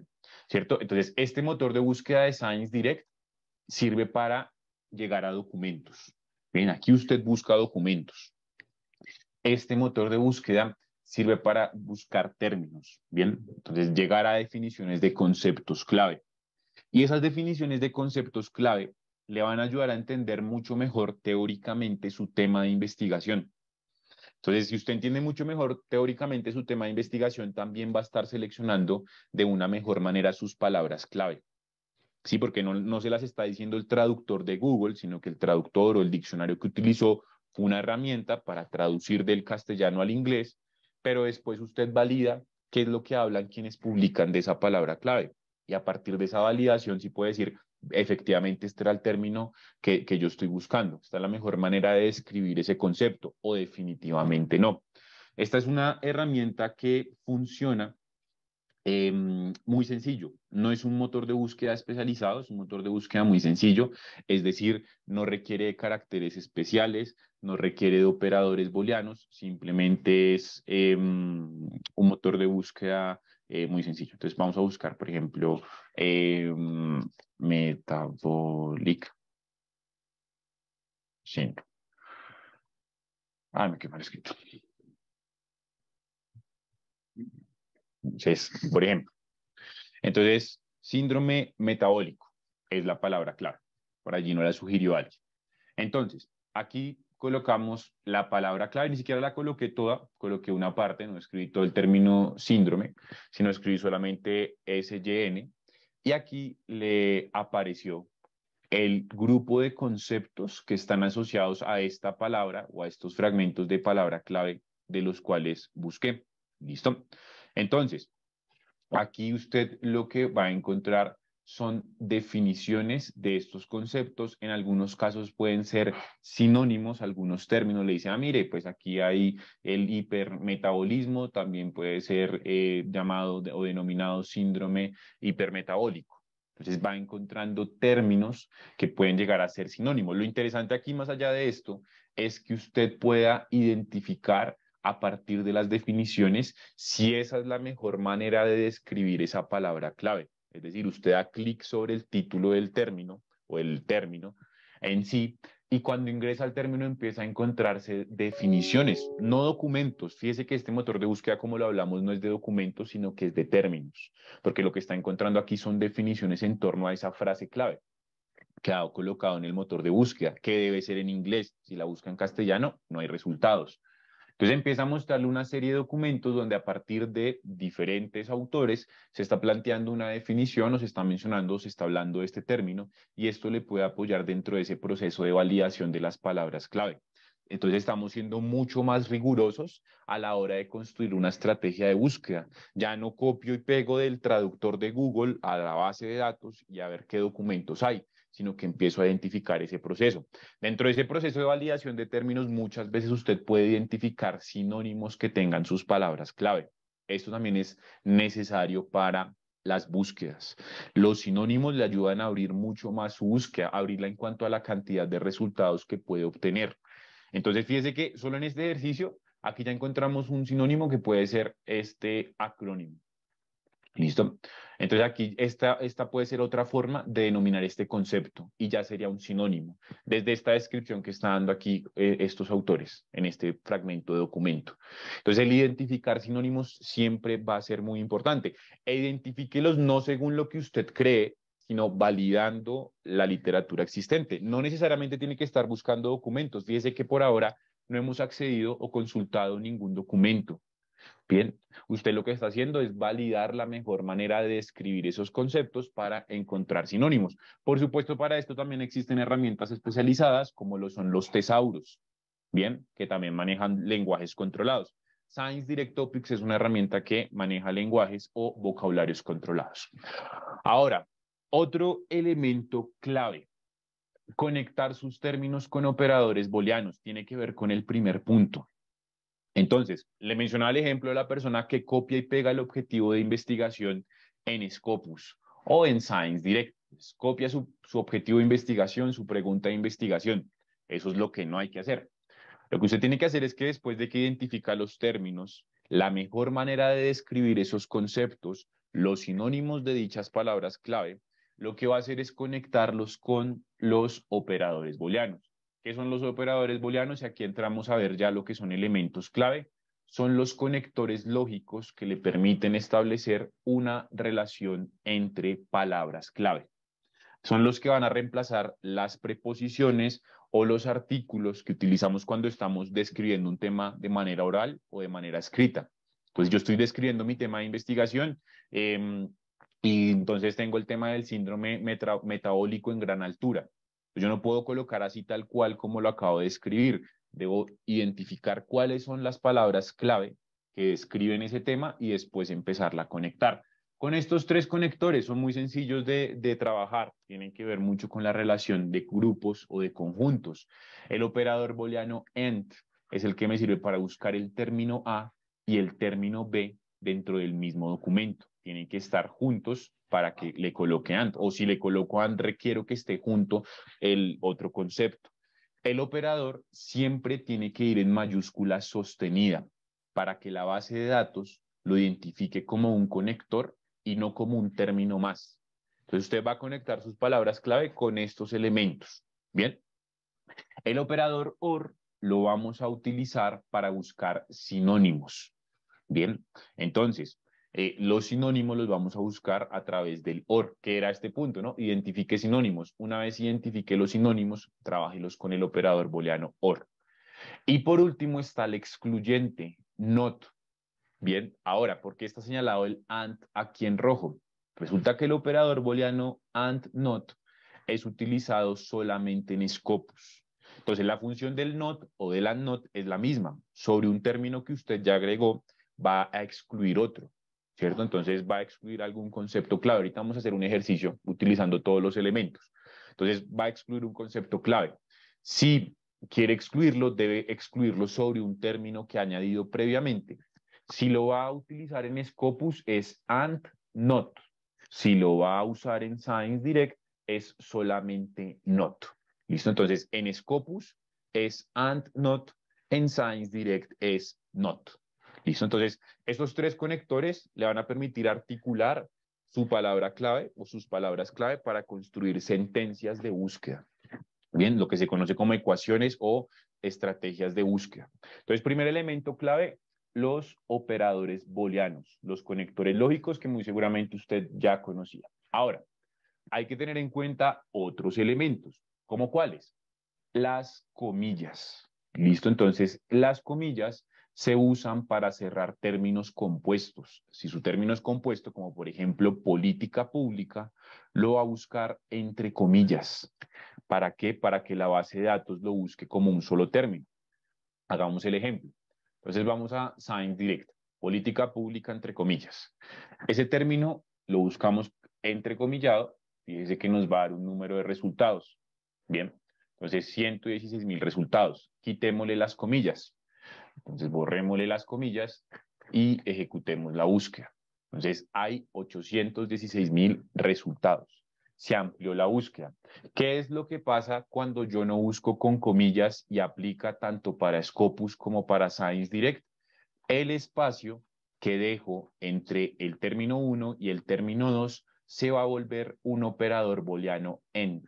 ¿cierto? Entonces, este motor de búsqueda de Science Direct sirve para llegar a documentos. Ven, aquí usted busca documentos. Este motor de búsqueda sirve para buscar términos, ¿bien? Entonces, llegar a definiciones de conceptos clave. Y esas definiciones de conceptos clave le van a ayudar a entender mucho mejor teóricamente su tema de investigación. Entonces, si usted entiende mucho mejor teóricamente su tema de investigación, también va a estar seleccionando de una mejor manera sus palabras clave. Sí, porque no, no se las está diciendo el traductor de Google, sino que el traductor o el diccionario que utilizó una herramienta para traducir del castellano al inglés pero después usted valida qué es lo que hablan quienes publican de esa palabra clave. Y a partir de esa validación sí puede decir, efectivamente este era el término que, que yo estoy buscando. Esta es la mejor manera de describir ese concepto o definitivamente no. Esta es una herramienta que funciona Em, muy sencillo. No es un motor de búsqueda especializado, es un motor de búsqueda muy sencillo, es decir, no requiere de caracteres especiales, no requiere de operadores booleanos, simplemente es em, un motor de búsqueda eh, muy sencillo. Entonces vamos a buscar, por ejemplo, em, Metabolica. Ah, me quedo mal escrito. Entonces, por ejemplo. Entonces, síndrome metabólico es la palabra clave. Por allí no la sugirió alguien. Entonces, aquí colocamos la palabra clave, ni siquiera la coloqué toda, coloqué una parte, no escribí todo el término síndrome, sino escribí solamente SYN, y aquí le apareció el grupo de conceptos que están asociados a esta palabra o a estos fragmentos de palabra clave de los cuales busqué. ¿Listo? Entonces, aquí usted lo que va a encontrar son definiciones de estos conceptos. En algunos casos pueden ser sinónimos, algunos términos le dicen, ah, mire, pues aquí hay el hipermetabolismo, también puede ser eh, llamado o denominado síndrome hipermetabólico. Entonces va encontrando términos que pueden llegar a ser sinónimos. Lo interesante aquí, más allá de esto, es que usted pueda identificar a partir de las definiciones si esa es la mejor manera de describir esa palabra clave. Es decir, usted da clic sobre el título del término o el término en sí y cuando ingresa al término empieza a encontrarse definiciones, no documentos. Fíjese que este motor de búsqueda, como lo hablamos, no es de documentos, sino que es de términos, porque lo que está encontrando aquí son definiciones en torno a esa frase clave que ha colocado en el motor de búsqueda, que debe ser en inglés. Si la busca en castellano, no hay resultados. Entonces empieza a mostrarle una serie de documentos donde a partir de diferentes autores se está planteando una definición o se está mencionando o se está hablando de este término y esto le puede apoyar dentro de ese proceso de validación de las palabras clave. Entonces estamos siendo mucho más rigurosos a la hora de construir una estrategia de búsqueda. Ya no copio y pego del traductor de Google a la base de datos y a ver qué documentos hay, sino que empiezo a identificar ese proceso. Dentro de ese proceso de validación de términos, muchas veces usted puede identificar sinónimos que tengan sus palabras clave. Esto también es necesario para las búsquedas. Los sinónimos le ayudan a abrir mucho más su búsqueda, abrirla en cuanto a la cantidad de resultados que puede obtener. Entonces, fíjese que solo en este ejercicio, aquí ya encontramos un sinónimo que puede ser este acrónimo. ¿Listo? Entonces aquí esta, puede ser otra forma de denominar este concepto y ya sería un sinónimo desde esta descripción que están dando aquí eh, estos autores en este fragmento de documento. Entonces el identificar sinónimos siempre va a ser muy importante. E identifíquelos no según lo que usted cree, sino validando la literatura existente. No necesariamente tiene que estar buscando documentos. Fíjese que por ahora no hemos accedido o consultado ningún documento. Bien, usted lo que está haciendo es validar la mejor manera de escribir esos conceptos para encontrar sinónimos. Por supuesto, para esto también existen herramientas especializadas como lo son los tesauros, bien, que también manejan lenguajes controlados. Science Direct Topics es una herramienta que maneja lenguajes o vocabularios controlados. Ahora, otro elemento clave, conectar sus términos con operadores booleanos, tiene que ver con el primer punto. Entonces, le mencionaba el ejemplo de la persona que copia y pega el objetivo de investigación en Scopus o en Science Direct. Pues, copia su, objetivo de investigación, su pregunta de investigación. Eso es lo que no hay que hacer. Lo que usted tiene que hacer es que después de que identifica los términos, la mejor manera de describir esos conceptos, los sinónimos de dichas palabras clave, lo que va a hacer es conectarlos con los operadores booleanos. ¿Qué son los operadores booleanos? Y aquí entramos a ver ya lo que son elementos clave. Son los conectores lógicos que le permiten establecer una relación entre palabras clave. Son los que van a reemplazar las preposiciones o los artículos que utilizamos cuando estamos describiendo un tema de manera oral o de manera escrita. Pues yo estoy describiendo mi tema de investigación. Em, y entonces tengo el tema del síndrome metabólico en gran altura. Pues yo no puedo colocar así tal cual como lo acabo de escribir. Debo identificar cuáles son las palabras clave que describen ese tema y después empezarla a conectar. Con estos tres conectores son muy sencillos de, trabajar, tienen que ver mucho con la relación de grupos o de conjuntos. El operador booleano AND es el que me sirve para buscar el término A y el término B dentro del mismo documento tienen que estar juntos para que le coloque AND, o si le coloco AND requiero que esté junto el otro concepto. El operador siempre tiene que ir en mayúscula sostenida para que la base de datos lo identifique como un conector y no como un término más. Entonces usted va a conectar sus palabras clave con estos elementos. Bien. El operador OR lo vamos a utilizar para buscar sinónimos. Bien. Entonces, eh, los sinónimos los vamos a buscar a través del OR, que era este punto, ¿no? Identifique sinónimos. Una vez identifique los sinónimos, trabájelos con el operador booleano OR. Y por último está el excluyente, NOT. Bien, ahora, ¿por qué está señalado el AND aquí en rojo? Resulta que el operador booleano AND NOT es utilizado solamente en Scopus. Entonces, la función del NOT o del AND NOT es la misma. Sobre un término que usted ya agregó, va a excluir otro. ¿cierto? Entonces va a excluir algún concepto clave. Ahorita vamos a hacer un ejercicio utilizando todos los elementos. Entonces va a excluir un concepto clave. Si quiere excluirlo, debe excluirlo sobre un término que ha añadido previamente. Si lo va a utilizar en Scopus es and not. Si lo va a usar en Science Direct es solamente not. ¿Listo? Entonces en Scopus es and not, en Science Direct es not. Listo, entonces esos tres conectores le van a permitir articular su palabra clave o sus palabras clave para construir sentencias de búsqueda. Bien, lo que se conoce como ecuaciones o estrategias de búsqueda. Entonces, primer elemento clave, los operadores booleanos, los conectores lógicos que muy seguramente usted ya conocía. Ahora, hay que tener en cuenta otros elementos, como cuáles? Las comillas. Listo, entonces, las comillas se usan para cerrar términos compuestos. Si su término es compuesto, como por ejemplo política pública, lo va a buscar entre comillas. ¿Para qué? Para que la base de datos lo busque como un solo término. Hagamos el ejemplo. Entonces vamos a Sign Direct, política pública entre comillas. Ese término lo buscamos entre comillado, fíjese que nos va a dar un número de resultados. Bien, entonces 116 mil resultados. Quitémosle las comillas entonces, borrémosle las comillas y ejecutemos la búsqueda. Entonces, hay 816.000 resultados. Se amplió la búsqueda. ¿Qué es lo que pasa cuando yo no busco con comillas y aplica tanto para Scopus como para Science Direct? El espacio que dejo entre el término 1 y el término 2 se va a volver un operador booleano end.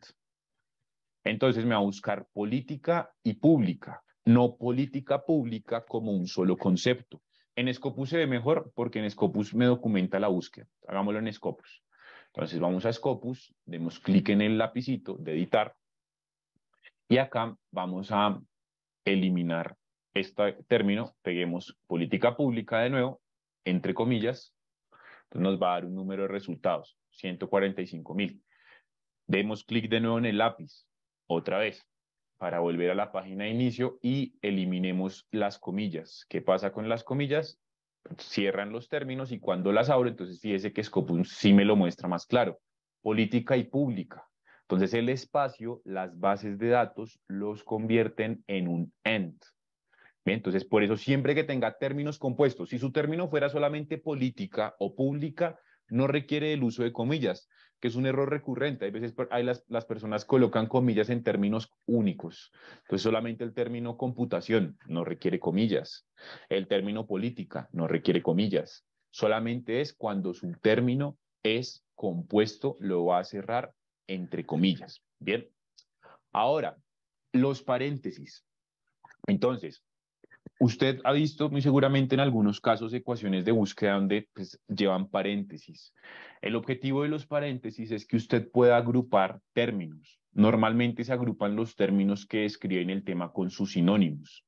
Entonces me va a buscar política y pública no política pública como un solo concepto. En Scopus se ve mejor porque en Scopus me documenta la búsqueda. Hagámoslo en Scopus. Entonces vamos a Scopus, demos clic en el lapicito de editar y acá vamos a eliminar este término, peguemos política pública de nuevo, entre comillas, nos va a dar un número de resultados, 145 mil. Demos clic de nuevo en el lápiz, otra vez, para volver a la página de inicio y eliminemos las comillas. ¿Qué pasa con las comillas? Cierran los términos y cuando las abro, entonces fíjese que Scopus sí me lo muestra más claro. Política y pública. Entonces el espacio, las bases de datos los convierten en un end. Bien, entonces por eso siempre que tenga términos compuestos, si su término fuera solamente política o pública, no requiere el uso de comillas, que es un error recurrente. Hay veces hay las, las, personas colocan comillas en términos únicos. Entonces solamente el término computación no requiere comillas. El término política no requiere comillas. Solamente es cuando su término es compuesto, lo va a cerrar entre comillas. Bien. Ahora, los paréntesis. Entonces, Usted ha visto muy seguramente en algunos casos ecuaciones de búsqueda donde pues, llevan paréntesis. El objetivo de los paréntesis es que usted pueda agrupar términos. Normalmente se agrupan los términos que describen el tema con sus sinónimos.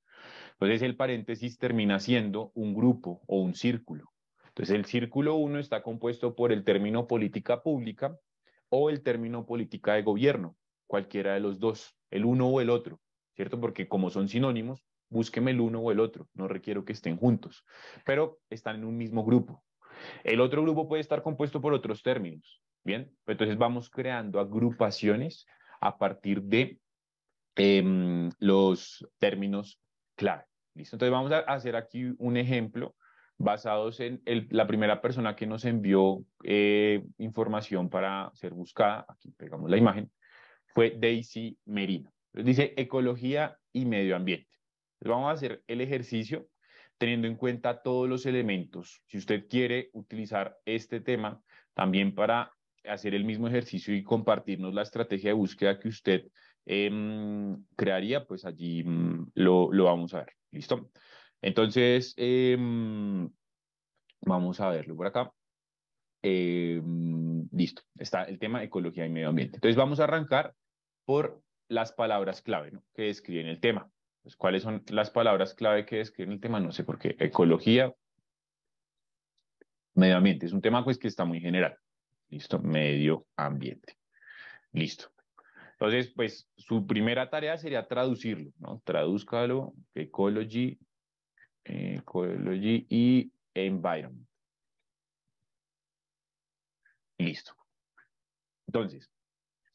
Entonces el paréntesis termina siendo un grupo o un círculo. Entonces el círculo 1 está compuesto por el término política pública o el término política de gobierno, cualquiera de los dos, el uno o el otro, ¿cierto? Porque como son sinónimos, búsqueme el uno o el otro, no requiero que estén juntos, pero están en un mismo grupo. El otro grupo puede estar compuesto por otros términos, ¿bien? Entonces vamos creando agrupaciones a partir de em, los términos clave, ¿listo? Entonces vamos a hacer aquí un ejemplo basados en la primera persona que nos envió eh, información para ser buscada, aquí pegamos la imagen, fue Daisy Merino. Dice ecología y medio ambiente. Vamos a hacer el ejercicio teniendo en cuenta todos los elementos. Si usted quiere utilizar este tema también para hacer el mismo ejercicio y compartirnos la estrategia de búsqueda que usted em, crearía, pues allí mm, lo, vamos a ver. ¿Listo? Entonces, em, vamos a verlo por acá. Em, listo, está el tema ecología y medio ambiente. Entonces, vamos a arrancar por las palabras clave que describen el tema. Pues, ¿Cuáles son las palabras clave que describen el tema? No sé, por qué. ecología, medio ambiente, es un tema pues, que está muy general. Listo, medio ambiente. Listo. Entonces, pues su primera tarea sería traducirlo, ¿no? Tradúzcalo, ecology, ecology y environment. Listo. Entonces,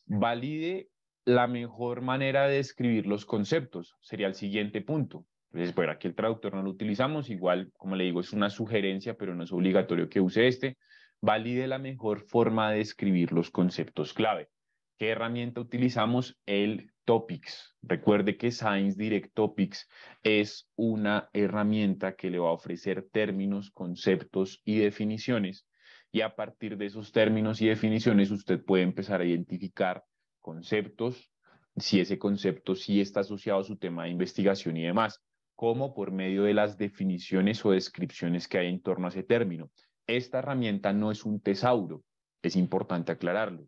valide la mejor manera de escribir los conceptos sería el siguiente punto. Entonces, pues, bueno, aquí el traductor no lo utilizamos, igual, como le digo, es una sugerencia, pero no es obligatorio que use este. Valide la mejor forma de escribir los conceptos clave. ¿Qué herramienta utilizamos? El Topics. Recuerde que Science Direct Topics es una herramienta que le va a ofrecer términos, conceptos y definiciones. Y a partir de esos términos y definiciones, usted puede empezar a identificar conceptos, si ese concepto sí está asociado a su tema de investigación y demás, como por medio de las definiciones o descripciones que hay en torno a ese término. Esta herramienta no es un tesauro, es importante aclararlo.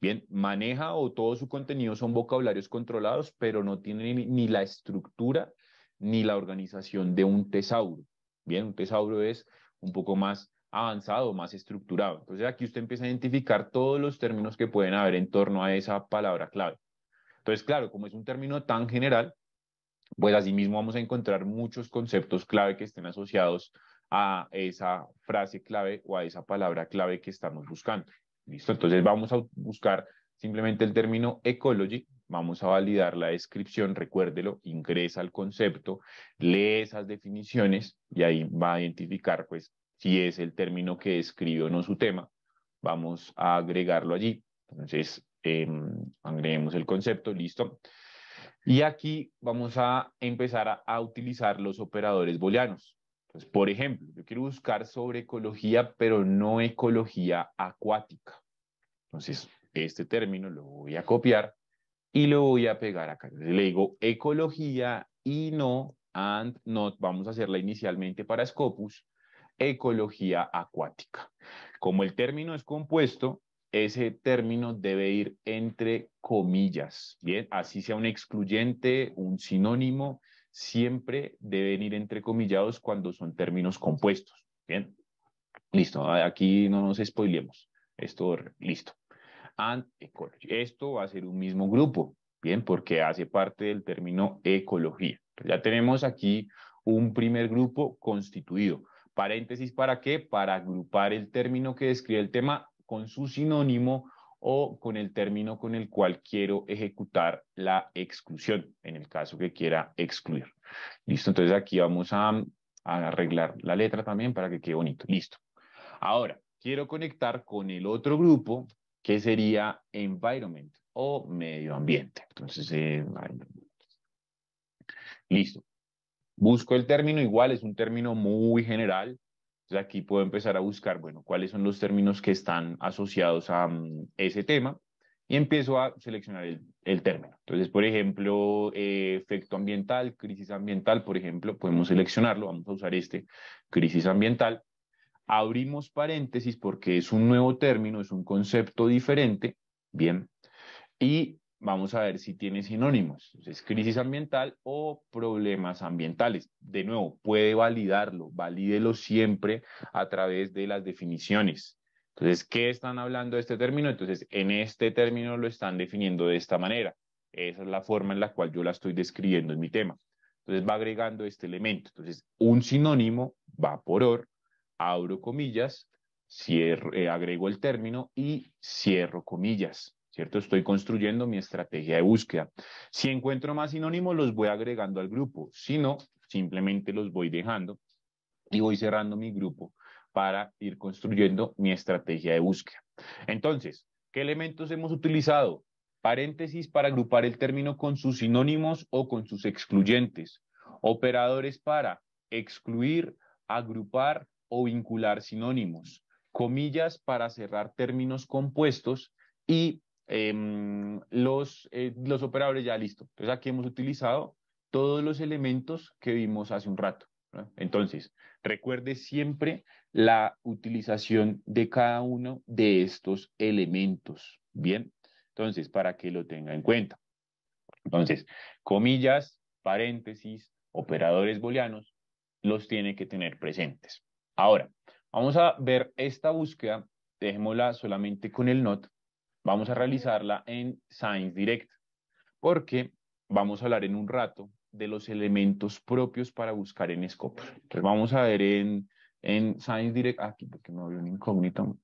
Bien, maneja o todo su contenido son vocabularios controlados, pero no tiene ni la estructura ni la organización de un tesauro. Bien, un tesauro es un poco más avanzado, más estructurado. Entonces aquí usted empieza a identificar todos los términos que pueden haber en torno a esa palabra clave. Entonces, claro, como es un término tan general, pues asimismo vamos a encontrar muchos conceptos clave que estén asociados a esa frase clave o a esa palabra clave que estamos buscando. ¿Listo? Entonces vamos a buscar simplemente el término ecology, vamos a validar la descripción, recuérdelo, ingresa al concepto, lee esas definiciones y ahí va a identificar pues si es el término que o no su tema, vamos a agregarlo allí. Entonces, eh, agreguemos el concepto, listo. Y aquí vamos a empezar a, utilizar los operadores booleanos. Entonces, por ejemplo, yo quiero buscar sobre ecología, pero no ecología acuática. Entonces, este término lo voy a copiar y lo voy a pegar acá. le digo ecología y no, and not, vamos a hacerla inicialmente para Scopus, ecología acuática. Como el término es compuesto, ese término debe ir entre comillas, ¿bien? Así sea un excluyente, un sinónimo, siempre deben ir entre comillados cuando son términos compuestos, ¿bien? Listo, aquí no nos spoilemos. Esto, listo. And Esto va a ser un mismo grupo, ¿bien? Porque hace parte del término ecología. Ya tenemos aquí un primer grupo constituido. Paréntesis para qué? Para agrupar el término que describe el tema con su sinónimo o con el término con el cual quiero ejecutar la exclusión, en el caso que quiera excluir. Listo, entonces aquí vamos a, arreglar la letra también para que quede bonito. Listo. Ahora, quiero conectar con el otro grupo que sería environment o medio ambiente. Entonces, eh, listo. Busco el término igual, es un término muy general. Entonces aquí puedo empezar a buscar, bueno, cuáles son los términos que están asociados a mm, ese tema y empiezo a seleccionar el, término. Entonces, por ejemplo, eh, efecto ambiental, crisis ambiental, por ejemplo, podemos seleccionarlo, vamos a usar este, crisis ambiental. Abrimos paréntesis porque es un nuevo término, es un concepto diferente, bien, y vamos a ver si tiene sinónimos. Es crisis ambiental o problemas ambientales. De nuevo, puede validarlo, valídelo siempre a través de las definiciones. Entonces, ¿qué están hablando de este término? Entonces, en este término lo están definiendo de esta manera. Esa es la forma en la cual yo la estoy describiendo en mi tema. Entonces, va agregando este elemento. Entonces, un sinónimo, vaporor, abro comillas, cierro, eh, agrego el término y cierro comillas. ¿cierto? Estoy construyendo mi estrategia de búsqueda. Si encuentro más sinónimos, los voy agregando al grupo. Si no, simplemente los voy dejando y voy cerrando mi grupo para ir construyendo mi estrategia de búsqueda. Entonces, ¿qué elementos hemos utilizado? Paréntesis para agrupar el término con sus sinónimos o con sus excluyentes. Operadores para excluir, agrupar o vincular sinónimos. Comillas para cerrar términos compuestos y Em, los, eh, los operadores ya listo. Entonces aquí hemos utilizado todos los elementos que vimos hace un rato. Entonces, recuerde siempre la utilización de cada uno de estos elementos. Bien, entonces, para que lo tenga en cuenta. Entonces, comillas, paréntesis, operadores booleanos, los tiene que tener presentes. Ahora, vamos a ver esta búsqueda, dejémosla solamente con el not, vamos a realizarla en Science Direct, porque vamos a hablar en un rato de los elementos propios para buscar en Scopus. Entonces vamos a ver en, en Science Direct, ah, aquí porque me había un incógnito,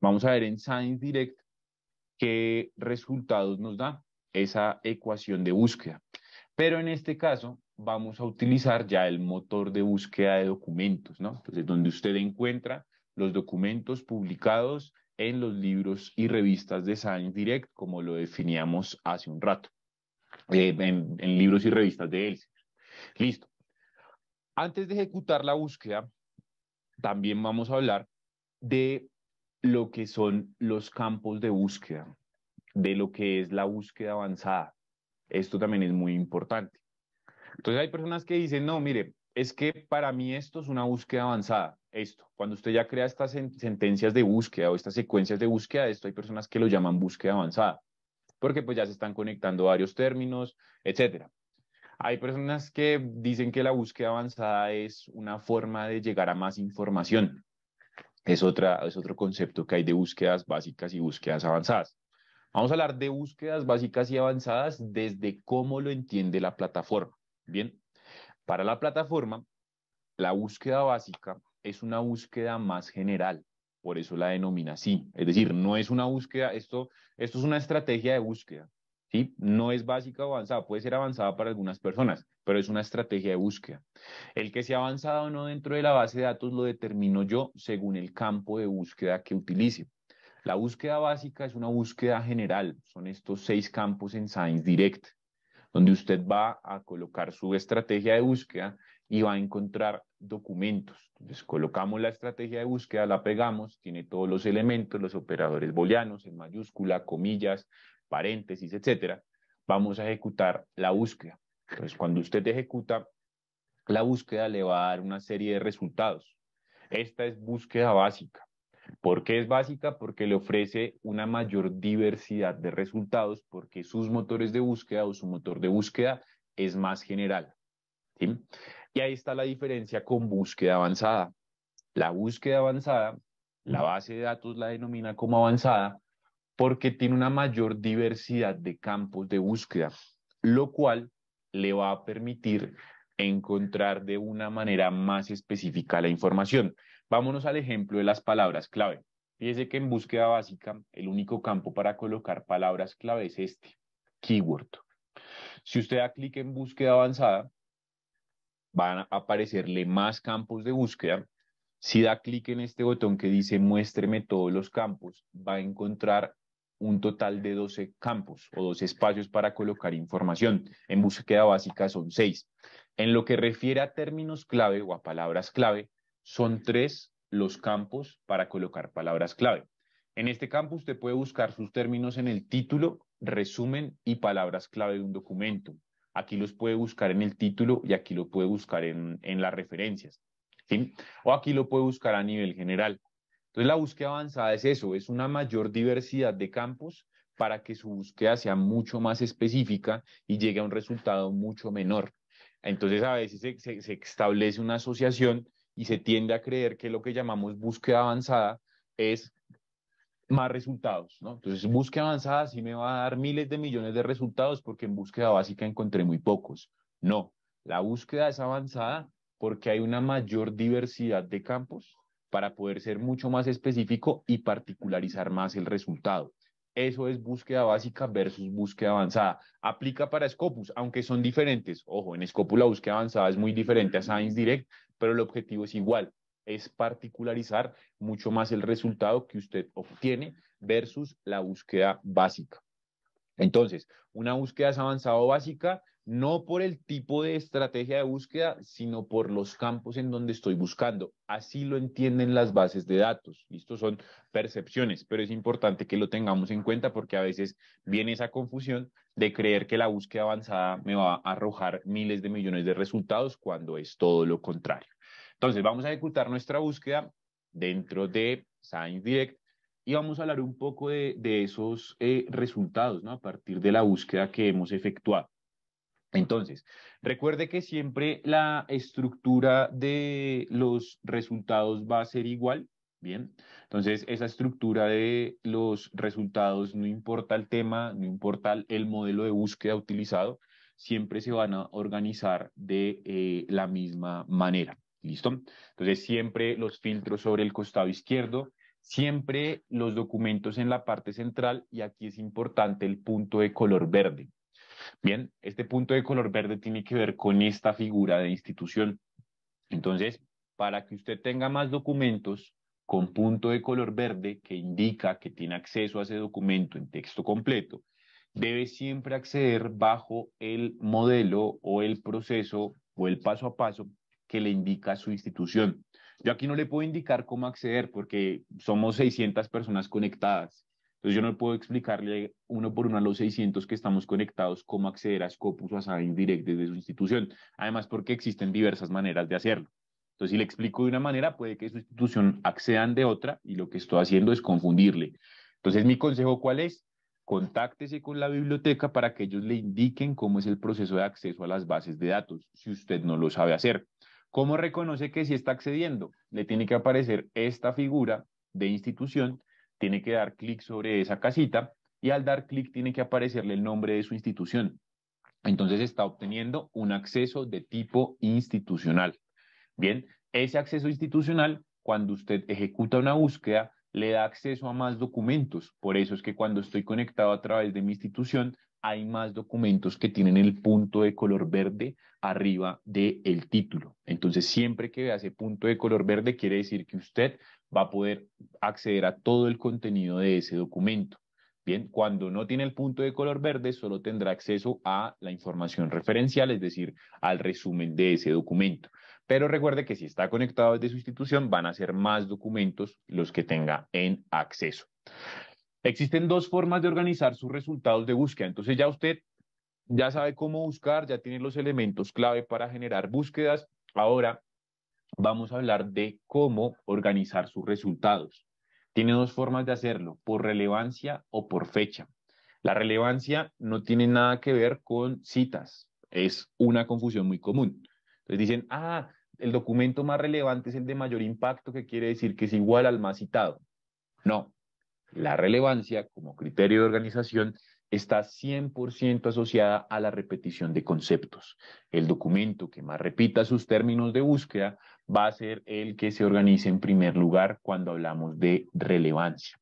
vamos a ver en Science Direct qué resultados nos da esa ecuación de búsqueda. Pero en este caso vamos a utilizar ya el motor de búsqueda de documentos, ¿no? Entonces, donde usted encuentra los documentos publicados en los libros y revistas de Science Direct, como lo definíamos hace un rato, eh, en, libros y revistas de Elsevier. Listo. Antes de ejecutar la búsqueda, también vamos a hablar de lo que son los campos de búsqueda, de lo que es la búsqueda avanzada. Esto también es muy importante. Entonces hay personas que dicen, no, mire, es que para mí esto es una búsqueda avanzada esto. Cuando usted ya crea estas sentencias de búsqueda o estas secuencias de búsqueda, esto hay personas que lo llaman búsqueda avanzada, porque pues ya se están conectando varios términos, etc. Hay personas que dicen que la búsqueda avanzada es una forma de llegar a más información. Es, otra, es otro concepto que hay de búsquedas básicas y búsquedas avanzadas. Vamos a hablar de búsquedas básicas y avanzadas desde cómo lo entiende la plataforma. Bien, para la plataforma, la búsqueda básica es una búsqueda más general, por eso la denomina así. Es decir, no es una búsqueda, esto, esto es una estrategia de búsqueda. ¿sí? No es básica o avanzada, puede ser avanzada para algunas personas, pero es una estrategia de búsqueda. El que sea avanzada o no dentro de la base de datos lo determino yo según el campo de búsqueda que utilice. La búsqueda básica es una búsqueda general, son estos seis campos en Science Direct, donde usted va a colocar su estrategia de búsqueda y va a encontrar documentos. Entonces colocamos la estrategia de búsqueda, la pegamos, tiene todos los elementos, los operadores booleanos en mayúscula, comillas, paréntesis, etcétera. Vamos a ejecutar la búsqueda. Entonces cuando usted ejecuta la búsqueda le va a dar una serie de resultados. Esta es búsqueda básica. ¿Por qué es básica? Porque le ofrece una mayor diversidad de resultados porque sus motores de búsqueda o su motor de búsqueda es más general. Y ahí está la diferencia con búsqueda avanzada. La búsqueda avanzada, la base de datos la denomina como avanzada porque tiene una mayor diversidad de campos de búsqueda, lo cual le va a permitir encontrar de una manera más específica la información. Vámonos al ejemplo de las palabras clave. Fíjese que en búsqueda básica, el único campo para colocar palabras clave es este, keyword. Si usted da clic en búsqueda avanzada, van a aparecerle más campos de búsqueda. Si da clic en este botón que dice muéstreme todos los campos, va a encontrar un total de 12 campos o 12 espacios para colocar información. En búsqueda básica son seis. En lo que refiere a términos clave o a palabras clave, son tres los campos para colocar palabras clave. En este campo usted puede buscar sus términos en el título, resumen y palabras clave de un documento aquí los puede buscar en el título y aquí lo puede buscar en, las referencias. O aquí lo puede buscar a nivel general. Entonces, la búsqueda avanzada es eso, es una mayor diversidad de campos para que su búsqueda sea mucho más específica y llegue a un resultado mucho menor. Entonces, a veces se, se establece una asociación y se tiende a creer que lo que llamamos búsqueda avanzada es más resultados, ¿no? Entonces, búsqueda avanzada sí me va a dar miles de millones de resultados porque en búsqueda básica encontré muy pocos. No, la búsqueda es avanzada porque hay una mayor diversidad de campos para poder ser mucho más específico y particularizar más el resultado. Eso es búsqueda básica versus búsqueda avanzada. Aplica para Scopus, aunque son diferentes. Ojo, en Scopus la búsqueda avanzada es muy diferente a Science Direct, pero el objetivo es igual es particularizar mucho más el resultado que usted obtiene versus la búsqueda básica. Entonces, una búsqueda es avanzada o básica no por el tipo de estrategia de búsqueda, sino por los campos en donde estoy buscando. Así lo entienden las bases de datos. Estos son percepciones, pero es importante que lo tengamos en cuenta porque a veces viene esa confusión de creer que la búsqueda avanzada me va a arrojar miles de millones de resultados cuando es todo lo contrario. Entonces, vamos a ejecutar nuestra búsqueda dentro de Science y vamos a hablar un poco de, esos eh, resultados a partir de la búsqueda que hemos efectuado. Entonces, recuerde que siempre la estructura de los resultados va a ser igual, ¿bien? Entonces, esa estructura de los resultados, no importa el tema, no importa el modelo de búsqueda utilizado, siempre se van a organizar de eh, la misma manera. ¿Listo? Entonces, siempre los filtros sobre el costado izquierdo, siempre los documentos en la parte central y aquí es importante el punto de color verde. Bien, este punto de color verde tiene que ver con esta figura de institución. Entonces, para que usted tenga más documentos con punto de color verde que indica que tiene acceso a ese documento en texto completo, debe siempre acceder bajo el modelo o el proceso o el paso a paso que le indica su institución. Yo aquí no le puedo indicar cómo acceder porque somos 600 personas conectadas. Entonces yo no puedo explicarle uno por uno a los 600 que estamos conectados cómo acceder a Scopus o a Sabin desde su institución. Además porque existen diversas maneras de hacerlo. Entonces si le explico de una manera puede que su institución accedan de otra y lo que estoy haciendo es confundirle. Entonces mi consejo cuál es? Contáctese con la biblioteca para que ellos le indiquen cómo es el proceso de acceso a las bases de datos si usted no lo sabe hacer. ¿Cómo reconoce que si está accediendo? Le tiene que aparecer esta figura de institución, tiene que dar clic sobre esa casita y al dar clic tiene que aparecerle el nombre de su institución. Entonces está obteniendo un acceso de tipo institucional. Bien, ese acceso institucional, cuando usted ejecuta una búsqueda, le da acceso a más documentos. Por eso es que cuando estoy conectado a través de mi institución, hay más documentos que tienen el punto de color verde arriba del título. Entonces, siempre que vea ese punto de color verde, quiere decir que usted va a poder acceder a todo el contenido de ese documento. Bien, cuando no tiene el punto de color verde, solo tendrá acceso a la información referencial, es decir, al resumen de ese documento. Pero recuerde que si está conectado desde su institución, van a ser más documentos los que tenga en acceso. Existen dos formas de organizar sus resultados de búsqueda. Entonces ya usted ya sabe cómo buscar, ya tiene los elementos clave para generar búsquedas. Ahora vamos a hablar de cómo organizar sus resultados. Tiene dos formas de hacerlo, por relevancia o por fecha. La relevancia no tiene nada que ver con citas, es una confusión muy común. Entonces dicen, ah, el documento más relevante es el de mayor impacto, que quiere decir que es igual al más citado. No, la relevancia como criterio de organización está 100% asociada a la repetición de conceptos. El documento que más repita sus términos de búsqueda va a ser el que se organice en primer lugar cuando hablamos de relevancia.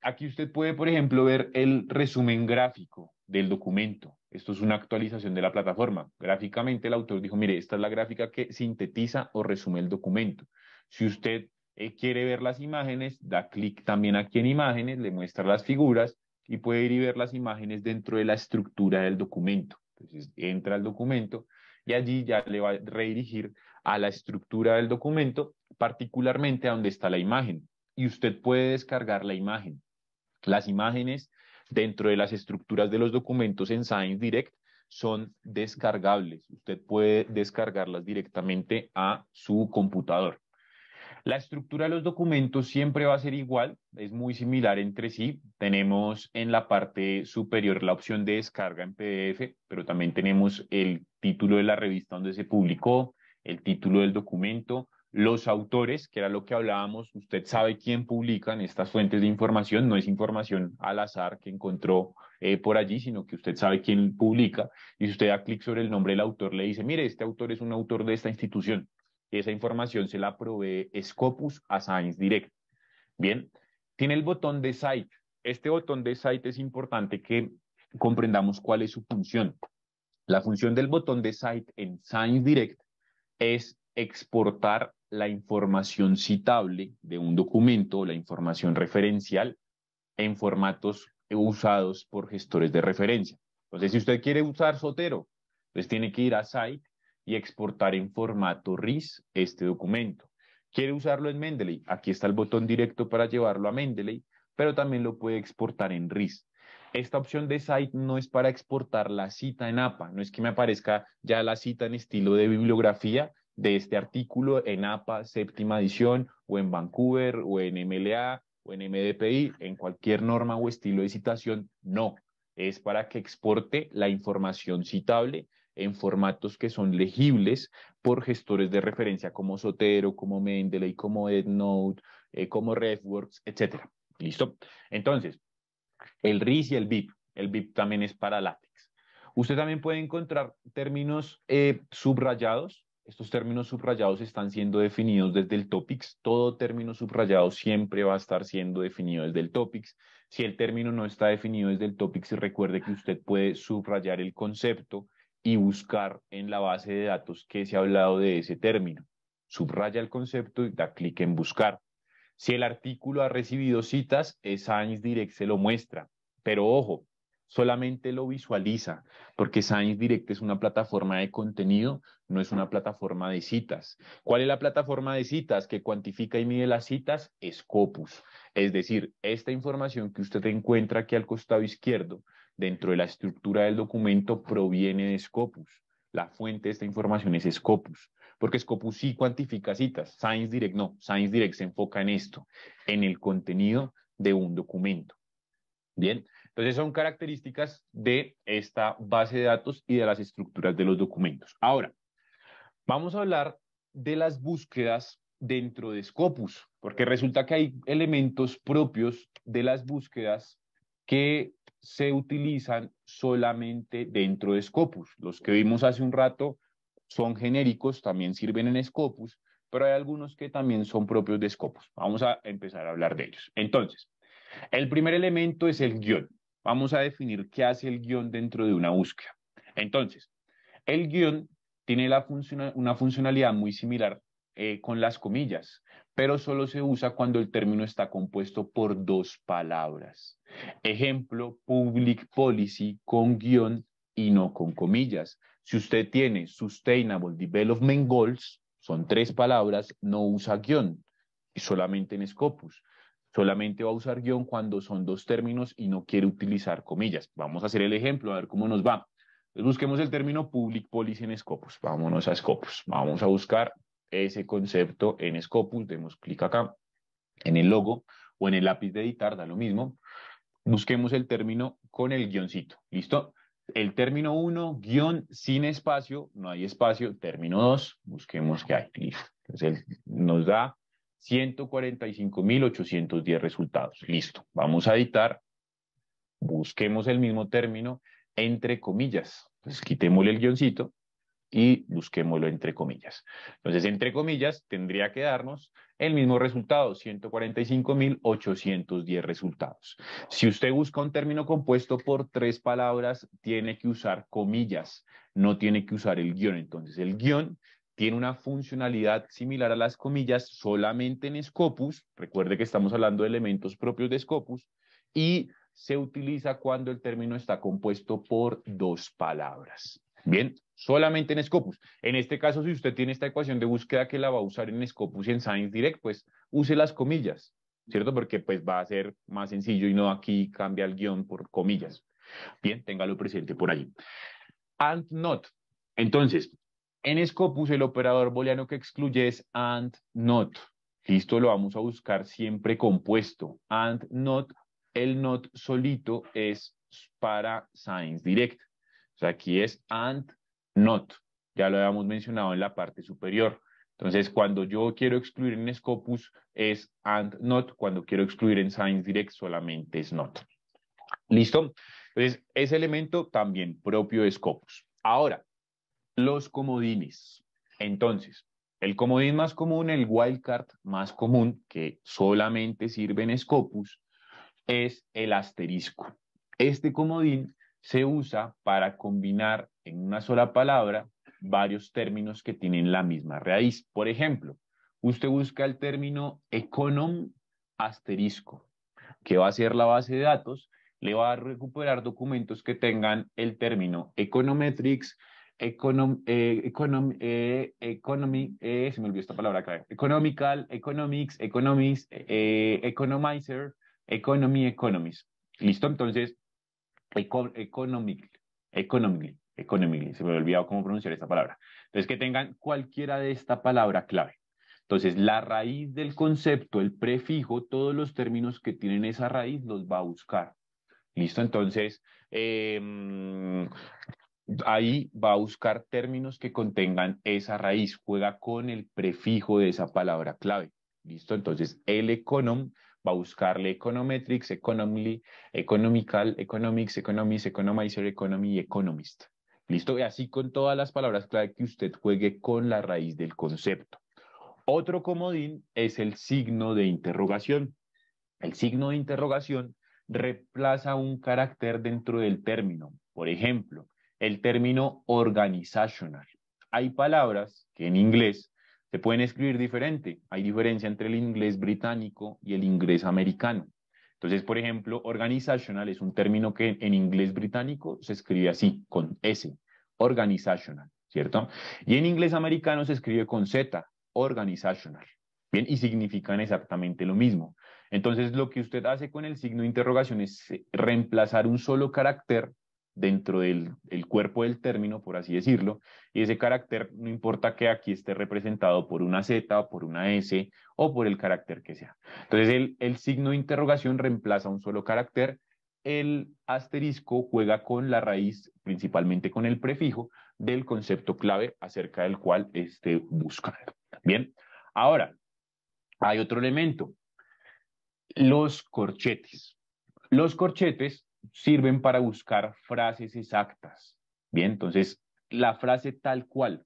Aquí usted puede, por ejemplo, ver el resumen gráfico del documento. Esto es una actualización de la plataforma. Gráficamente el autor dijo, mire, esta es la gráfica que sintetiza o resume el documento. Si usted eh, quiere ver las imágenes, da clic también aquí en imágenes, le muestra las figuras y puede ir y ver las imágenes dentro de la estructura del documento. Entonces entra al documento y allí ya le va a redirigir a la estructura del documento, particularmente a donde está la imagen. Y usted puede descargar la imagen. Las imágenes dentro de las estructuras de los documentos en Science Direct son descargables. Usted puede descargarlas directamente a su computador. La estructura de los documentos siempre va a ser igual, es muy similar entre sí. Tenemos en la parte superior la opción de descarga en PDF, pero también tenemos el título de la revista donde se publicó, el título del documento, los autores, que era lo que hablábamos, usted sabe quién publica en estas fuentes de información, no es información al azar que encontró eh, por allí, sino que usted sabe quién publica, y si usted da clic sobre el nombre del autor, le dice, mire, este autor es un autor de esta institución, esa información se la provee Scopus a Science Direct. Bien, tiene el botón de Site. Este botón de Site es importante que comprendamos cuál es su función. La función del botón de Site en Science Direct es exportar la información citable de un documento, o la información referencial, en formatos usados por gestores de referencia. Entonces, si usted quiere usar Sotero, pues tiene que ir a Site y exportar en formato RIS este documento. Quiere usarlo en Mendeley, aquí está el botón directo para llevarlo a Mendeley, pero también lo puede exportar en RIS. Esta opción de site no es para exportar la cita en APA, no es que me aparezca ya la cita en estilo de bibliografía de este artículo en APA séptima edición o en Vancouver o en MLA o en MDPI, en cualquier norma o estilo de citación, no. Es para que exporte la información citable en formatos que son legibles por gestores de referencia como Sotero, como Mendeley, como EdNote, eh, como RefWorks, etc. ¿Listo? Entonces, el RIS y el VIP. El VIP también es para látex. Usted también puede encontrar términos eh, subrayados. Estos términos subrayados están siendo definidos desde el topics. Todo término subrayado siempre va a estar siendo definido desde el topics. Si el término no está definido desde el topics, recuerde que usted puede subrayar el concepto, y buscar en la base de datos que se ha hablado de ese término. Subraya el concepto y da clic en buscar. Si el artículo ha recibido citas, Science Direct se lo muestra. Pero ojo, solamente lo visualiza, porque Science Direct es una plataforma de contenido, no es una plataforma de citas. ¿Cuál es la plataforma de citas que cuantifica y mide las citas? Scopus. Es decir, esta información que usted encuentra aquí al costado izquierdo dentro de la estructura del documento proviene de Scopus. La fuente de esta información es Scopus, porque Scopus sí cuantifica citas, Science Direct no, Science Direct se enfoca en esto, en el contenido de un documento. Bien, entonces son características de esta base de datos y de las estructuras de los documentos. Ahora, vamos a hablar de las búsquedas dentro de Scopus, porque resulta que hay elementos propios de las búsquedas que se utilizan solamente dentro de Scopus. Los que vimos hace un rato son genéricos, también sirven en Scopus, pero hay algunos que también son propios de Scopus. Vamos a empezar a hablar de ellos. Entonces, el primer elemento es el guión. Vamos a definir qué hace el guión dentro de una búsqueda. Entonces, el guión tiene una funcionalidad muy similar eh, con las comillas, pero solo se usa cuando el término está compuesto por dos palabras. Ejemplo, public policy con guión y no con comillas. Si usted tiene Sustainable Development Goals, son tres palabras, no usa guión, solamente en Scopus. Solamente va a usar guión cuando son dos términos y no quiere utilizar comillas. Vamos a hacer el ejemplo, a ver cómo nos va. busquemos el término public policy en Scopus. Vámonos a Scopus. Vamos a buscar ese concepto en Scopus, demos clic acá, en el logo o en el lápiz de editar, da lo mismo. Busquemos el término con el guioncito, ¿listo? El término 1, guión sin espacio, no hay espacio. Término 2, busquemos que hay, listo. Entonces nos da 145.810 resultados, listo. Vamos a editar, busquemos el mismo término entre comillas. pues quitémosle el guioncito y busquémoslo entre comillas. Entonces, entre comillas, tendría que darnos el mismo resultado, 145.810 resultados. Si usted busca un término compuesto por tres palabras, tiene que usar comillas, no tiene que usar el guión. Entonces, el guión tiene una funcionalidad similar a las comillas solamente en Scopus. Recuerde que estamos hablando de elementos propios de Scopus y se utiliza cuando el término está compuesto por dos palabras. Bien, solamente en Scopus. En este caso, si usted tiene esta ecuación de búsqueda que la va a usar en Scopus y en Science Direct, pues use las comillas, ¿cierto? Porque pues va a ser más sencillo y no aquí cambia el guión por comillas. Bien, téngalo presente por allí. And not. Entonces, en Scopus el operador booleano que excluye es and not. Listo, lo vamos a buscar siempre compuesto. And not, el not solito es para Science Direct. O sea, aquí es and not. Ya lo habíamos mencionado en la parte superior. Entonces, cuando yo quiero excluir en Scopus es and not, cuando quiero excluir en Science Direct solamente es not. ¿Listo? Entonces, ese elemento también propio de Scopus. Ahora, los comodines. Entonces, el comodín más común, el wildcard más común, que solamente sirve en Scopus, es el asterisco. Este comodín se usa para combinar en una sola palabra varios términos que tienen la misma raíz. Por ejemplo, usted busca el término econom asterisco, que va a ser la base de datos, le va a recuperar documentos que tengan el término econometrics, econom, eh, econom eh, economy, eh, se me olvidó esta palabra acá, economical, economics, economics, economizer, economy, economies. ¿Listo? Entonces, economically, economically, se me había olvidado cómo pronunciar esta palabra. Entonces, que tengan cualquiera de esta palabra clave. Entonces, la raíz del concepto, el prefijo, todos los términos que tienen esa raíz los va a buscar. ¿Listo? Entonces, em, ahí va a buscar términos que contengan esa raíz, juega con el prefijo de esa palabra clave. ¿Listo? Entonces, el econom va a buscarle Econometrics, Economical, Economics, Economics, Economizer, Economy y Economist. Listo, y así con todas las palabras clave que usted juegue con la raíz del concepto. Otro comodín es el signo de interrogación. El signo de interrogación reemplaza un carácter dentro del término. Por ejemplo, el término organizational. Hay palabras que en inglés se pueden escribir diferente. Hay diferencia entre el inglés británico y el inglés americano. Entonces, por ejemplo, organizational es un término que en inglés británico se escribe así, con S, organizational, ¿cierto? Y en inglés americano se escribe con Z, organizational. Bien, y significan exactamente lo mismo. Entonces, lo que usted hace con el signo de interrogación es eh, reemplazar un solo carácter dentro del cuerpo del término, por así decirlo, y ese carácter no importa que aquí esté representado por una Z, o por una S o por el carácter que sea. Entonces el, el signo de interrogación reemplaza un solo carácter, el asterisco juega con la raíz, principalmente con el prefijo del concepto clave acerca del cual esté buscando. Bien, ahora hay otro elemento, los corchetes. Los corchetes sirven para buscar frases exactas. Bien, entonces la frase tal cual,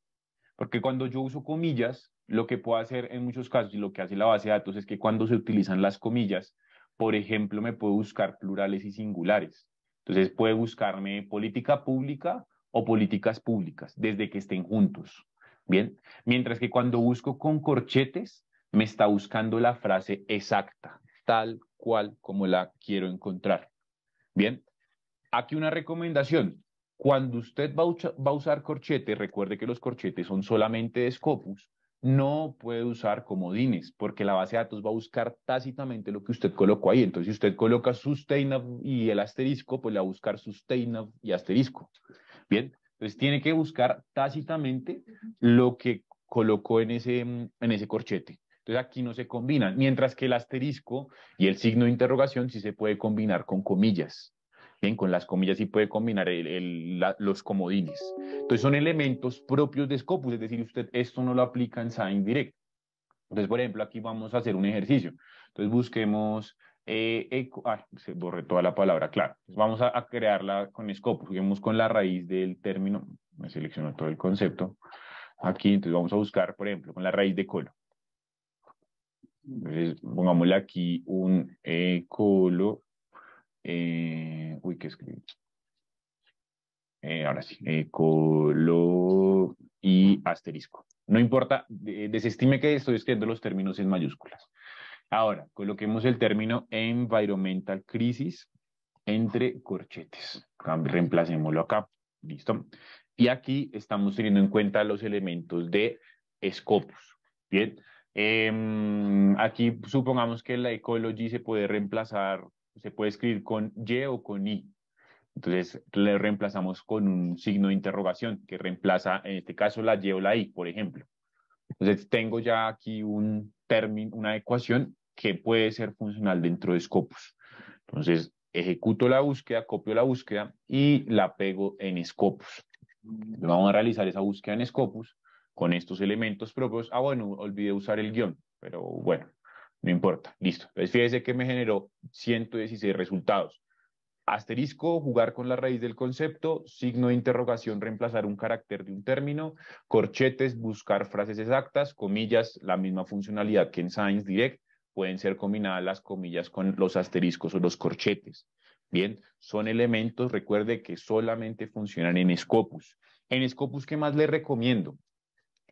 porque cuando yo uso comillas, lo que puedo hacer en muchos casos y lo que hace la base de datos es que cuando se utilizan las comillas, por ejemplo, me puedo buscar plurales y singulares. Entonces puede buscarme política pública o políticas públicas, desde que estén juntos. Bien, mientras que cuando busco con corchetes, me está buscando la frase exacta, tal cual como la quiero encontrar. Bien, aquí una recomendación. Cuando usted va, a usar corchete, recuerde que los corchetes son solamente de Scopus, no puede usar comodines, porque la base de datos va a buscar tácitamente lo que usted colocó ahí. Entonces, si usted coloca sustainable y el asterisco, pues le va a buscar sustainable y asterisco. Bien, entonces tiene que buscar tácitamente lo que colocó en ese, en ese corchete. Entonces aquí no se combinan, mientras que el asterisco y el signo de interrogación sí se puede combinar con comillas. Bien, con las comillas sí puede combinar los comodines. Entonces son elementos propios de Scopus, es decir, usted esto no lo aplica en Sign Direct. Entonces, por ejemplo, aquí vamos a hacer un ejercicio. Entonces busquemos, eh, se borré toda la palabra, claro. vamos a, crearla con Scopus, juguemos con la raíz del término, me selecciono todo el concepto. Aquí, entonces vamos a buscar, por ejemplo, con la raíz de color. Entonces, pongámosle aquí un ecolo. Eh, eh, uy, ¿qué escribí? Eh, ahora sí, ecolo y asterisco. No importa, desestime que estoy escribiendo los términos en mayúsculas. Ahora, coloquemos el término environmental crisis entre corchetes. Reemplacémoslo acá. ¿Listo? Y aquí estamos teniendo en cuenta los elementos de Scopus. Bien, eh, aquí supongamos que la ecology se puede reemplazar, se puede escribir con Y o con I. Entonces le reemplazamos con un signo de interrogación que reemplaza en este caso la Y o la I, por ejemplo. Entonces tengo ya aquí un término, una ecuación que puede ser funcional dentro de Scopus. Entonces ejecuto la búsqueda, copio la búsqueda y la pego en Scopus. Vamos a realizar esa búsqueda en Scopus con estos elementos propios. Pues, ah, bueno, olvidé usar el guión, pero bueno, no importa, listo. Entonces fíjese que me generó 116 resultados. Asterisco, jugar con la raíz del concepto, signo de interrogación, reemplazar un carácter de un término, corchetes, buscar frases exactas, comillas, la misma funcionalidad que en Science Direct, pueden ser combinadas las comillas con los asteriscos o los corchetes. Bien, son elementos, recuerde que solamente funcionan en Scopus. En Scopus, ¿qué más le recomiendo?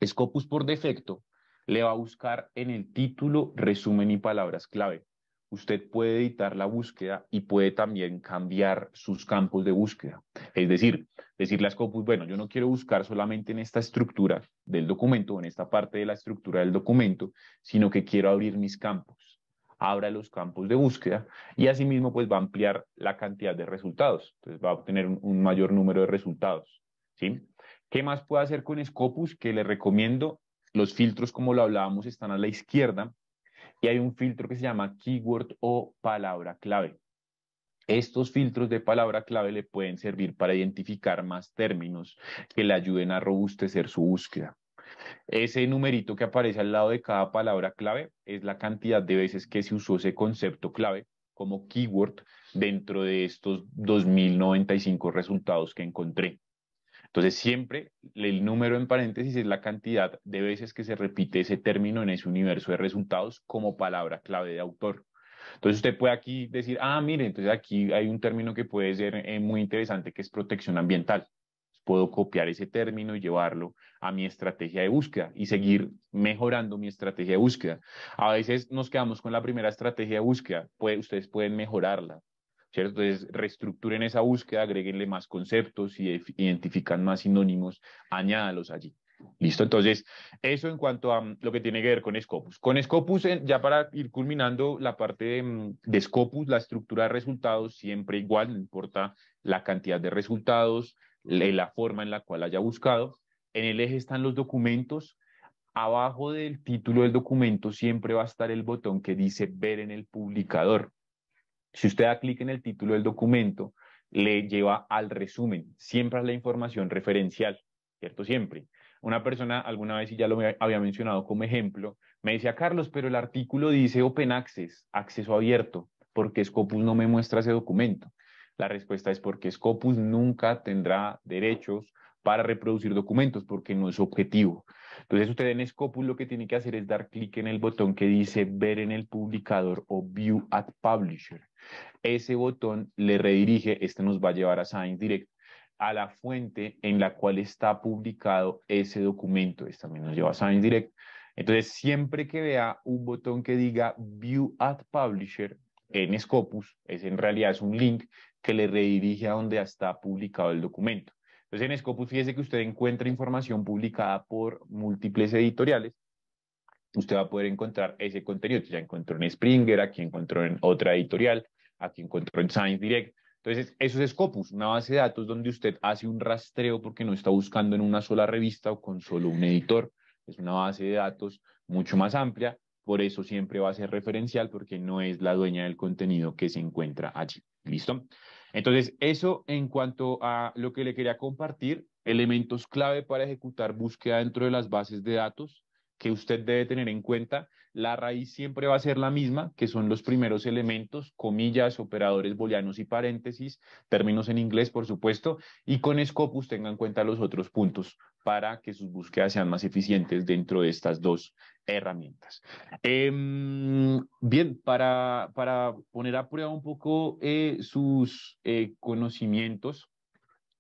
Scopus por defecto le va a buscar en el título resumen y palabras clave. Usted puede editar la búsqueda y puede también cambiar sus campos de búsqueda. Es decir, decirle a Scopus, bueno, yo no quiero buscar solamente en esta estructura del documento, o en esta parte de la estructura del documento, sino que quiero abrir mis campos. Abra los campos de búsqueda y asimismo pues va a ampliar la cantidad de resultados. Entonces va a obtener un mayor número de resultados. ¿sí? ¿Qué más puede hacer con Scopus? Que le recomiendo, los filtros, como lo hablábamos, están a la izquierda y hay un filtro que se llama keyword o palabra clave. Estos filtros de palabra clave le pueden servir para identificar más términos que le ayuden a robustecer su búsqueda. Ese numerito que aparece al lado de cada palabra clave es la cantidad de veces que se usó ese concepto clave como keyword dentro de estos 2095 resultados que encontré. Entonces, siempre el número en paréntesis es la cantidad de veces que se repite ese término en ese universo de resultados como palabra clave de autor. Entonces usted puede aquí decir, ah, mire, entonces aquí hay un término que puede ser eh, muy interesante que es protección ambiental. Puedo copiar ese término y llevarlo a mi estrategia de búsqueda y seguir mejorando mi estrategia de búsqueda. A veces nos quedamos con la primera estrategia de búsqueda, puede, ustedes pueden mejorarla, entonces, reestructuren esa búsqueda, agréguenle más conceptos, y identifican más sinónimos, añádalos allí. Listo, entonces, eso en cuanto a mm, lo que tiene que ver con Scopus. Con Scopus, ya para ir culminando la parte de, mm, de Scopus, la estructura de resultados siempre igual, no importa la cantidad de resultados, la forma en la cual haya buscado. En el eje están los documentos. Abajo del título del documento siempre va a estar el botón que dice ver en el publicador. Si usted da clic en el título del documento, le lleva al resumen, siempre es la información referencial, ¿cierto? Siempre. Una persona alguna vez, y ya lo había mencionado como ejemplo, me decía, Carlos, pero el artículo dice Open Access, acceso abierto, porque Scopus no me muestra ese documento. La respuesta es porque Scopus nunca tendrá derechos para reproducir documentos porque no es objetivo. Entonces usted en Scopus lo que tiene que hacer es dar clic en el botón que dice ver en el publicador o view at publisher. Ese botón le redirige, este nos va a llevar a ScienceDirect, a la fuente en la cual está publicado ese documento. Este también nos lleva a ScienceDirect. Entonces, siempre que vea un botón que diga View at Publisher en Scopus, es en realidad es un link que le redirige a donde está publicado el documento. Entonces, en Scopus, fíjese que usted encuentra información publicada por múltiples editoriales usted va a poder encontrar ese contenido que ya encontró en Springer, aquí encontró en otra editorial, aquí encontró en Science Direct. Entonces, eso es Scopus, una base de datos donde usted hace un rastreo porque no está buscando en una sola revista o con solo un editor. Es una base de datos mucho más amplia, por eso siempre va a ser referencial porque no es la dueña del contenido que se encuentra allí. ¿Listo? Entonces, eso en cuanto a lo que le quería compartir, elementos clave para ejecutar búsqueda dentro de las bases de datos que usted debe tener en cuenta, la raíz siempre va a ser la misma, que son los primeros elementos, comillas, operadores booleanos y paréntesis, términos en inglés, por supuesto, y con Scopus tenga en cuenta los otros puntos para que sus búsquedas sean más eficientes dentro de estas dos herramientas. Em, bien, para, para, poner a prueba un poco eh, sus eh, conocimientos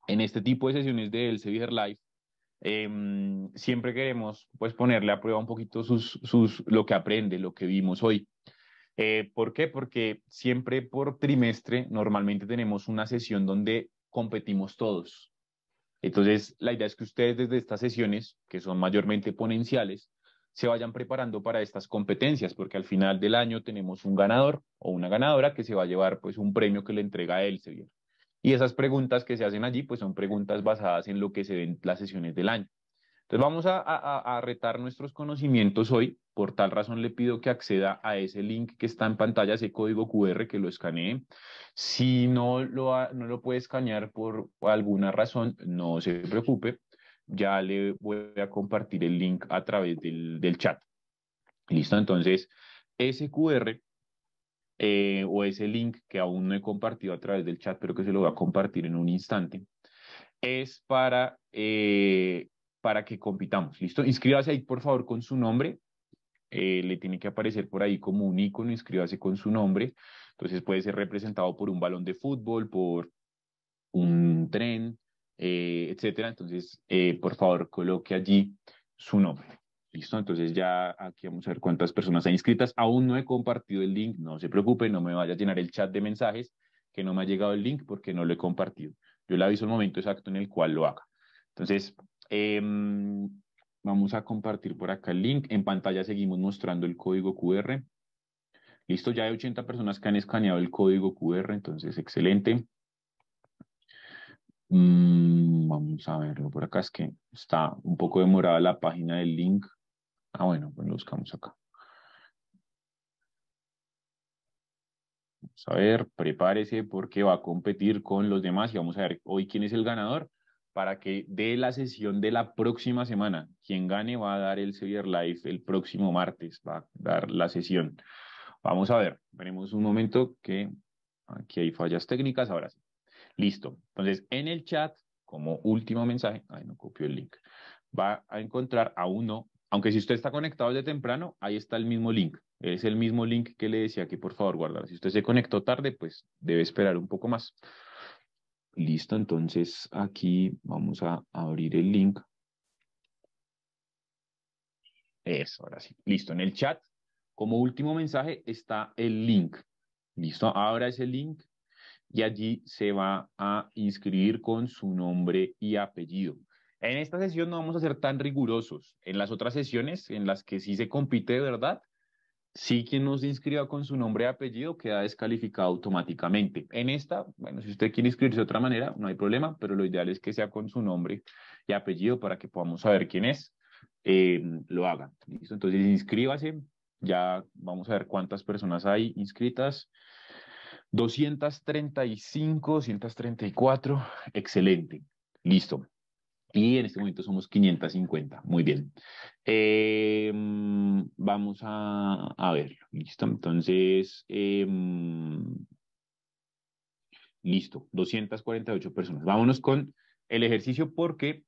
en este tipo de sesiones de Elsevier Live, eh, siempre queremos pues ponerle a prueba un poquito sus, sus, lo que aprende, lo que vimos hoy. Eh, ¿Por qué? Porque siempre por trimestre normalmente tenemos una sesión donde competimos todos. Entonces, la idea es que ustedes desde estas sesiones, que son mayormente ponenciales, se vayan preparando para estas competencias, porque al final del año tenemos un ganador o una ganadora que se va a llevar pues un premio que le entrega a señor y esas preguntas que se hacen allí, pues son preguntas basadas en lo que se ven las sesiones del año. Entonces vamos a, retar nuestros conocimientos hoy. Por tal razón le pido que acceda a ese link que está en pantalla, ese código QR, que lo escanee. Si no lo, no lo puede escanear por alguna razón, no se preocupe. Ya le voy a compartir el link a través del, del chat. Listo, entonces ese QR eh, o ese link que aún no he compartido a través del chat, pero que se lo voy a compartir en un instante, es para, eh, para que compitamos. ¿Listo? Inscríbase ahí, por favor, con su nombre. Eh, le tiene que aparecer por ahí como un icono, inscríbase con su nombre. Entonces puede ser representado por un balón de fútbol, por un tren, etcétera. Entonces, por favor, coloque allí su nombre. Listo, entonces ya aquí vamos a ver cuántas personas hay inscritas. Aún no he compartido el link, no se preocupe, no me vaya a llenar el chat de mensajes que no me ha llegado el link porque no lo he compartido. Yo le aviso el momento exacto en el cual lo haga. Entonces, em, vamos a compartir por acá el link. En pantalla seguimos mostrando el código QR. Listo, ya hay 80 personas que han escaneado el código QR, entonces excelente. Mm, vamos a verlo por acá, es que está un poco demorada la página del link. Ah, bueno, pues lo buscamos acá. Vamos a ver, prepárese porque va a competir con los demás y vamos a ver hoy quién es el ganador para que dé la sesión de la próxima semana. Quien gane va a dar el Sevier Live el próximo martes, va a dar la sesión. Vamos a ver, veremos un momento que aquí hay fallas técnicas, ahora sí. Listo. Entonces, en el chat, como último mensaje, ay, no copio el link, va a encontrar a uno aunque si usted está conectado de temprano, ahí está el mismo link. Es el mismo link que le decía aquí, por favor guardar. Si usted se conectó tarde, pues debe esperar un poco más. Listo, entonces aquí vamos a abrir el link. Eso, ahora sí. Listo, en el chat, como último mensaje, está el link. Listo, abra ese link y allí se va a inscribir con su nombre y apellido. En esta sesión no vamos a ser tan rigurosos. En las otras sesiones, en las que sí se compite de verdad, sí quien no se inscriba con su nombre y apellido queda descalificado automáticamente. En esta, bueno, si usted quiere inscribirse de otra manera, no hay problema, pero lo ideal es que sea con su nombre y apellido para que podamos saber quién es, eh, lo haga. ¿Listo? Entonces inscríbase, ya vamos a ver cuántas personas hay inscritas. 235, 234, excelente, listo. Y en este momento somos 550. Muy bien. Em, vamos a, verlo. Listo. Entonces, em, listo. 248 personas. Vámonos con el ejercicio porque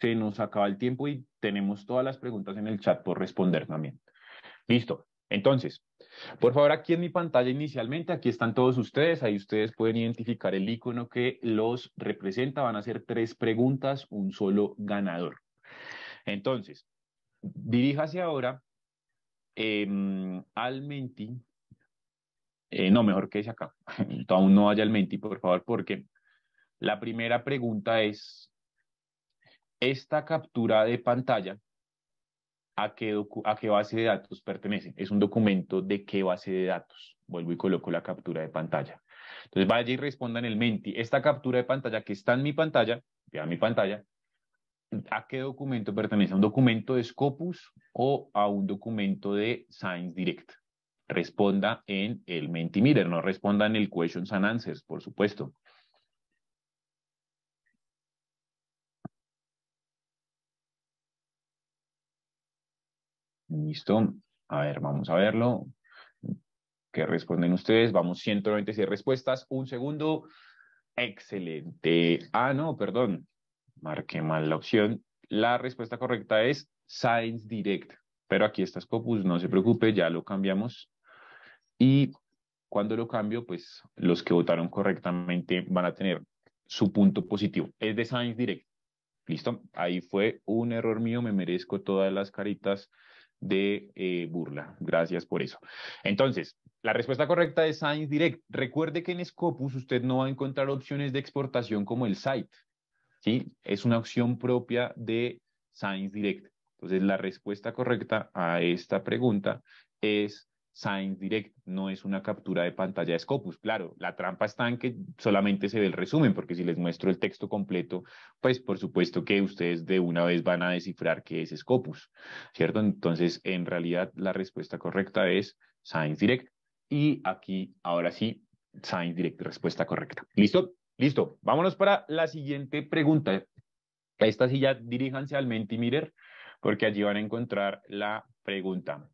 se nos acaba el tiempo y tenemos todas las preguntas en el chat por responder también. Listo. Entonces, por favor, aquí en mi pantalla inicialmente, aquí están todos ustedes, ahí ustedes pueden identificar el icono que los representa, van a ser tres preguntas, un solo ganador. Entonces, diríjase ahora eh, al Menti, eh, no, mejor que ese acá, aún no vaya al Menti, por favor, porque la primera pregunta es, esta captura de pantalla a qué, a qué base de datos pertenece? Es un documento de qué base de datos. Vuelvo y coloco la captura de pantalla. Entonces vaya y responda en el Menti, esta captura de pantalla que está en mi pantalla, vea mi pantalla, ¿a qué documento pertenece? ¿A un documento de Scopus o a un documento de Science Direct? Responda en el Mentimeter, no responda en el Questions and Answers, por supuesto. Listo. A ver, vamos a verlo. ¿Qué responden ustedes? Vamos, 196 respuestas. Un segundo. Excelente. Ah, no, perdón. Marqué mal la opción. La respuesta correcta es Science Direct. Pero aquí está Scopus, no se preocupe, ya lo cambiamos. Y cuando lo cambio, pues los que votaron correctamente van a tener su punto positivo. Es de Science Direct. Listo, ahí fue un error mío, me merezco todas las caritas de eh, burla. Gracias por eso. Entonces, la respuesta correcta es Science Direct. Recuerde que en Scopus usted no va a encontrar opciones de exportación como el site. ¿sí? Es una opción propia de Science Direct. Entonces, la respuesta correcta a esta pregunta es Science Direct, no es una captura de pantalla de Scopus. Claro, la trampa está en que solamente se ve el resumen, porque si les muestro el texto completo, pues por supuesto que ustedes de una vez van a descifrar que es Scopus, ¿cierto? Entonces, en realidad, la respuesta correcta es Science Direct. Y aquí, ahora sí, Science Direct, respuesta correcta. ¿Listo? Listo. Vámonos para la siguiente pregunta. Esta sí ya diríjanse al Mentimeter, porque allí van a encontrar la pregunta.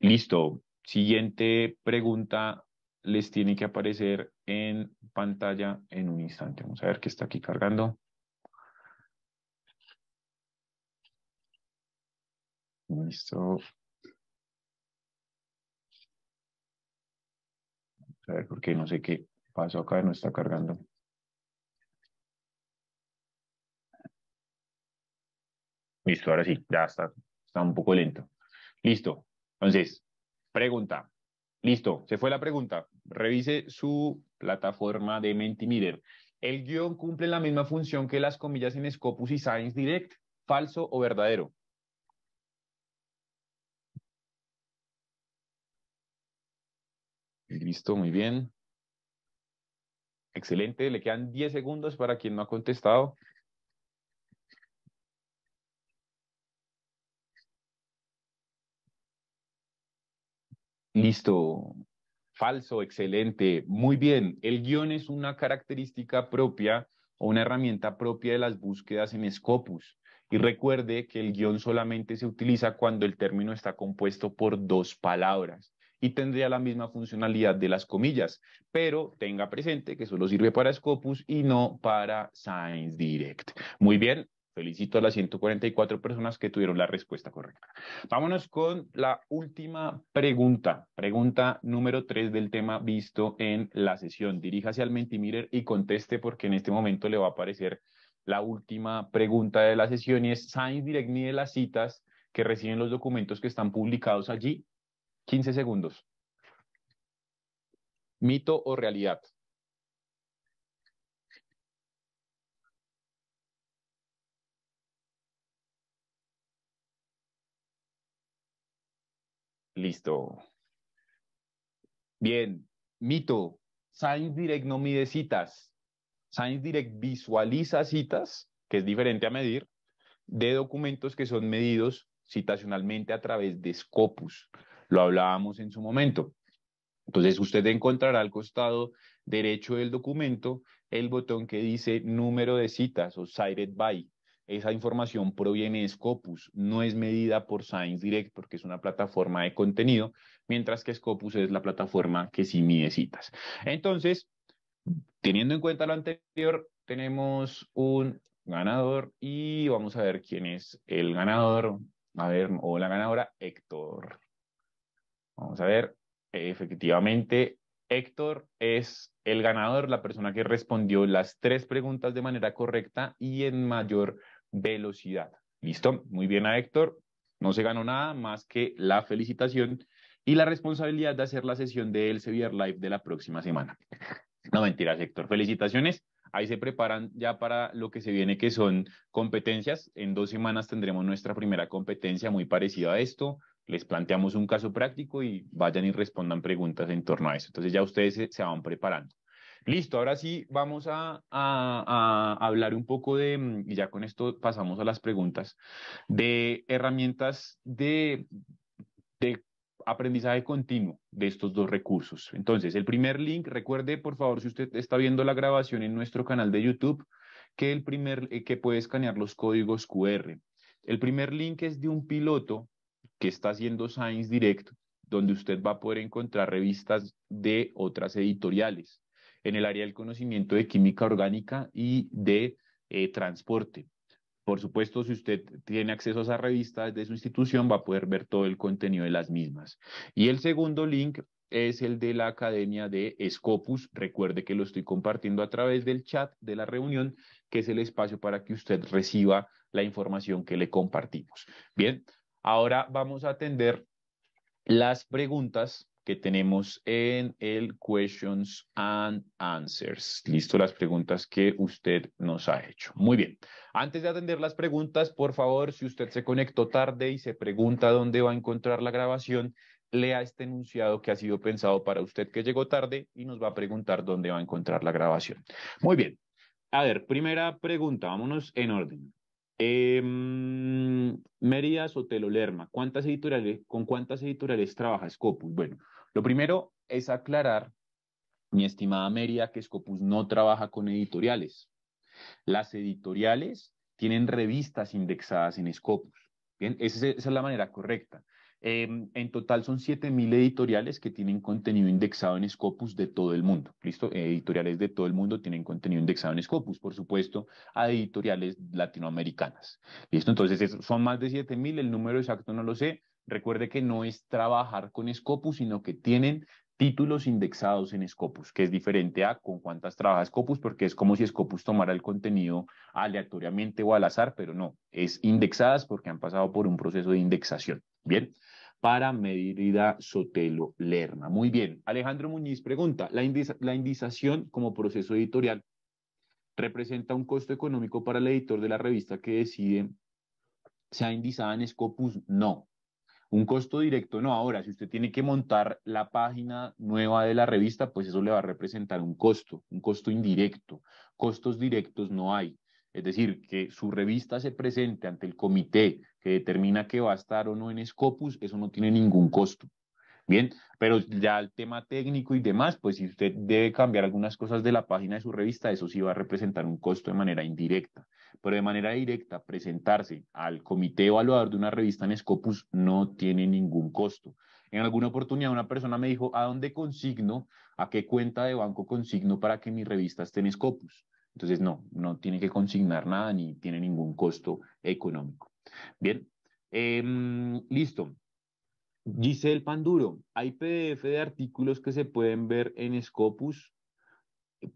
Listo. Siguiente pregunta les tiene que aparecer en pantalla en un instante. Vamos a ver qué está aquí cargando. Listo. A ver, porque no sé qué pasó acá, no está cargando. Listo, ahora sí, ya está, está un poco lento. Listo. Entonces, Pregunta. Listo, se fue la pregunta. Revise su plataforma de Mentimeter. El guión cumple la misma función que las comillas en Scopus y Science Direct, falso o verdadero. Listo, muy bien. Excelente, le quedan 10 segundos para quien no ha contestado. Listo. Falso, excelente. Muy bien. El guión es una característica propia o una herramienta propia de las búsquedas en Scopus. Y recuerde que el guión solamente se utiliza cuando el término está compuesto por dos palabras y tendría la misma funcionalidad de las comillas, pero tenga presente que solo sirve para Scopus y no para Science Direct. Muy bien, Felicito a las 144 personas que tuvieron la respuesta correcta. Vámonos con la última pregunta. Pregunta número 3 del tema visto en la sesión. Diríjase al Mentimeter y conteste porque en este momento le va a aparecer la última pregunta de la sesión y es, ¿Science Direct de las citas que reciben los documentos que están publicados allí? 15 segundos. ¿Mito o realidad? Listo. Bien, mito. Science Direct no mide citas. Science Direct visualiza citas, que es diferente a medir, de documentos que son medidos citacionalmente a través de Scopus. Lo hablábamos en su momento. Entonces usted encontrará al costado derecho del documento el botón que dice número de citas o cited by. Esa información proviene de Scopus, no es medida por Science Direct porque es una plataforma de contenido, mientras que Scopus es la plataforma que sí mide citas. Entonces, teniendo en cuenta lo anterior, tenemos un ganador y vamos a ver quién es el ganador. A ver, o la ganadora, Héctor. Vamos a ver, efectivamente, Héctor es el ganador, la persona que respondió las tres preguntas de manera correcta y en mayor velocidad. ¿Listo? Muy bien a Héctor. No se ganó nada más que la felicitación y la responsabilidad de hacer la sesión de Elsevier Live de la próxima semana. No mentiras, Héctor. Felicitaciones. Ahí se preparan ya para lo que se viene, que son competencias. En dos semanas tendremos nuestra primera competencia muy parecida a esto. Les planteamos un caso práctico y vayan y respondan preguntas en torno a eso. Entonces ya ustedes se van preparando. Listo, ahora sí vamos a, hablar un poco de, mm, y ya con esto pasamos a las preguntas, de herramientas de, aprendizaje continuo de estos dos recursos. Entonces, el primer link, recuerde por favor, si usted está viendo la grabación en nuestro canal de YouTube, que el primer, eh, que puede escanear los códigos QR. El primer link es de un piloto que está haciendo Science Direct, donde usted va a poder encontrar revistas de otras editoriales en el área del conocimiento de química orgánica y de eh, transporte. Por supuesto, si usted tiene acceso a esas revistas desde su institución, va a poder ver todo el contenido de las mismas. Y el segundo link es el de la Academia de Scopus. Recuerde que lo estoy compartiendo a través del chat de la reunión, que es el espacio para que usted reciba la información que le compartimos. Bien, ahora vamos a atender las preguntas que tenemos en el Questions and Answers. Listo, las preguntas que usted nos ha hecho. Muy bien. Antes de atender las preguntas, por favor, si usted se conectó tarde y se pregunta dónde va a encontrar la grabación, lea este enunciado que ha sido pensado para usted que llegó tarde y nos va a preguntar dónde va a encontrar la grabación. Muy bien. A ver, primera pregunta, vámonos en orden. Eh, Sotelo Lerma, ¿cuántas editoriales, ¿con cuántas editoriales trabaja Scopus? Bueno, lo primero es aclarar, mi estimada Mérida, que Scopus no trabaja con editoriales. Las editoriales tienen revistas indexadas en Scopus. esa es, la manera correcta. Em, en total son 7.000 editoriales que tienen contenido indexado en Scopus de todo el mundo. ¿Listo? Editoriales de todo el mundo tienen contenido indexado en Scopus, por supuesto, a editoriales latinoamericanas. ¿Listo? Entonces, son más de 7.000, el número exacto no lo sé, Recuerde que no es trabajar con Scopus, sino que tienen títulos indexados en Scopus, que es diferente a con cuántas trabaja Scopus, porque es como si Scopus tomara el contenido aleatoriamente o al azar, pero no, es indexadas porque han pasado por un proceso de indexación. Bien, para Medirida Sotelo Lerma. Muy bien, Alejandro Muñiz pregunta, ¿la, indización como proceso editorial representa un costo económico para el editor de la revista que decide ha indizada en Scopus? No, un costo directo no. Ahora, si usted tiene que montar la página nueva de la revista, pues eso le va a representar un costo, un costo indirecto. Costos directos no hay. Es decir, que su revista se presente ante el comité que determina que va a estar o no en Scopus, eso no tiene ningún costo. Bien, pero ya el tema técnico y demás, pues si usted debe cambiar algunas cosas de la página de su revista, eso sí va a representar un costo de manera indirecta pero de manera directa presentarse al comité evaluador de una revista en Scopus no tiene ningún costo. En alguna oportunidad una persona me dijo, ¿a dónde consigno? ¿A qué cuenta de banco consigno para que mi revista esté en Scopus? Entonces, no, no tiene que consignar nada ni tiene ningún costo económico. Bien, eh, listo. Giselle Panduro, hay PDF de artículos que se pueden ver en Scopus.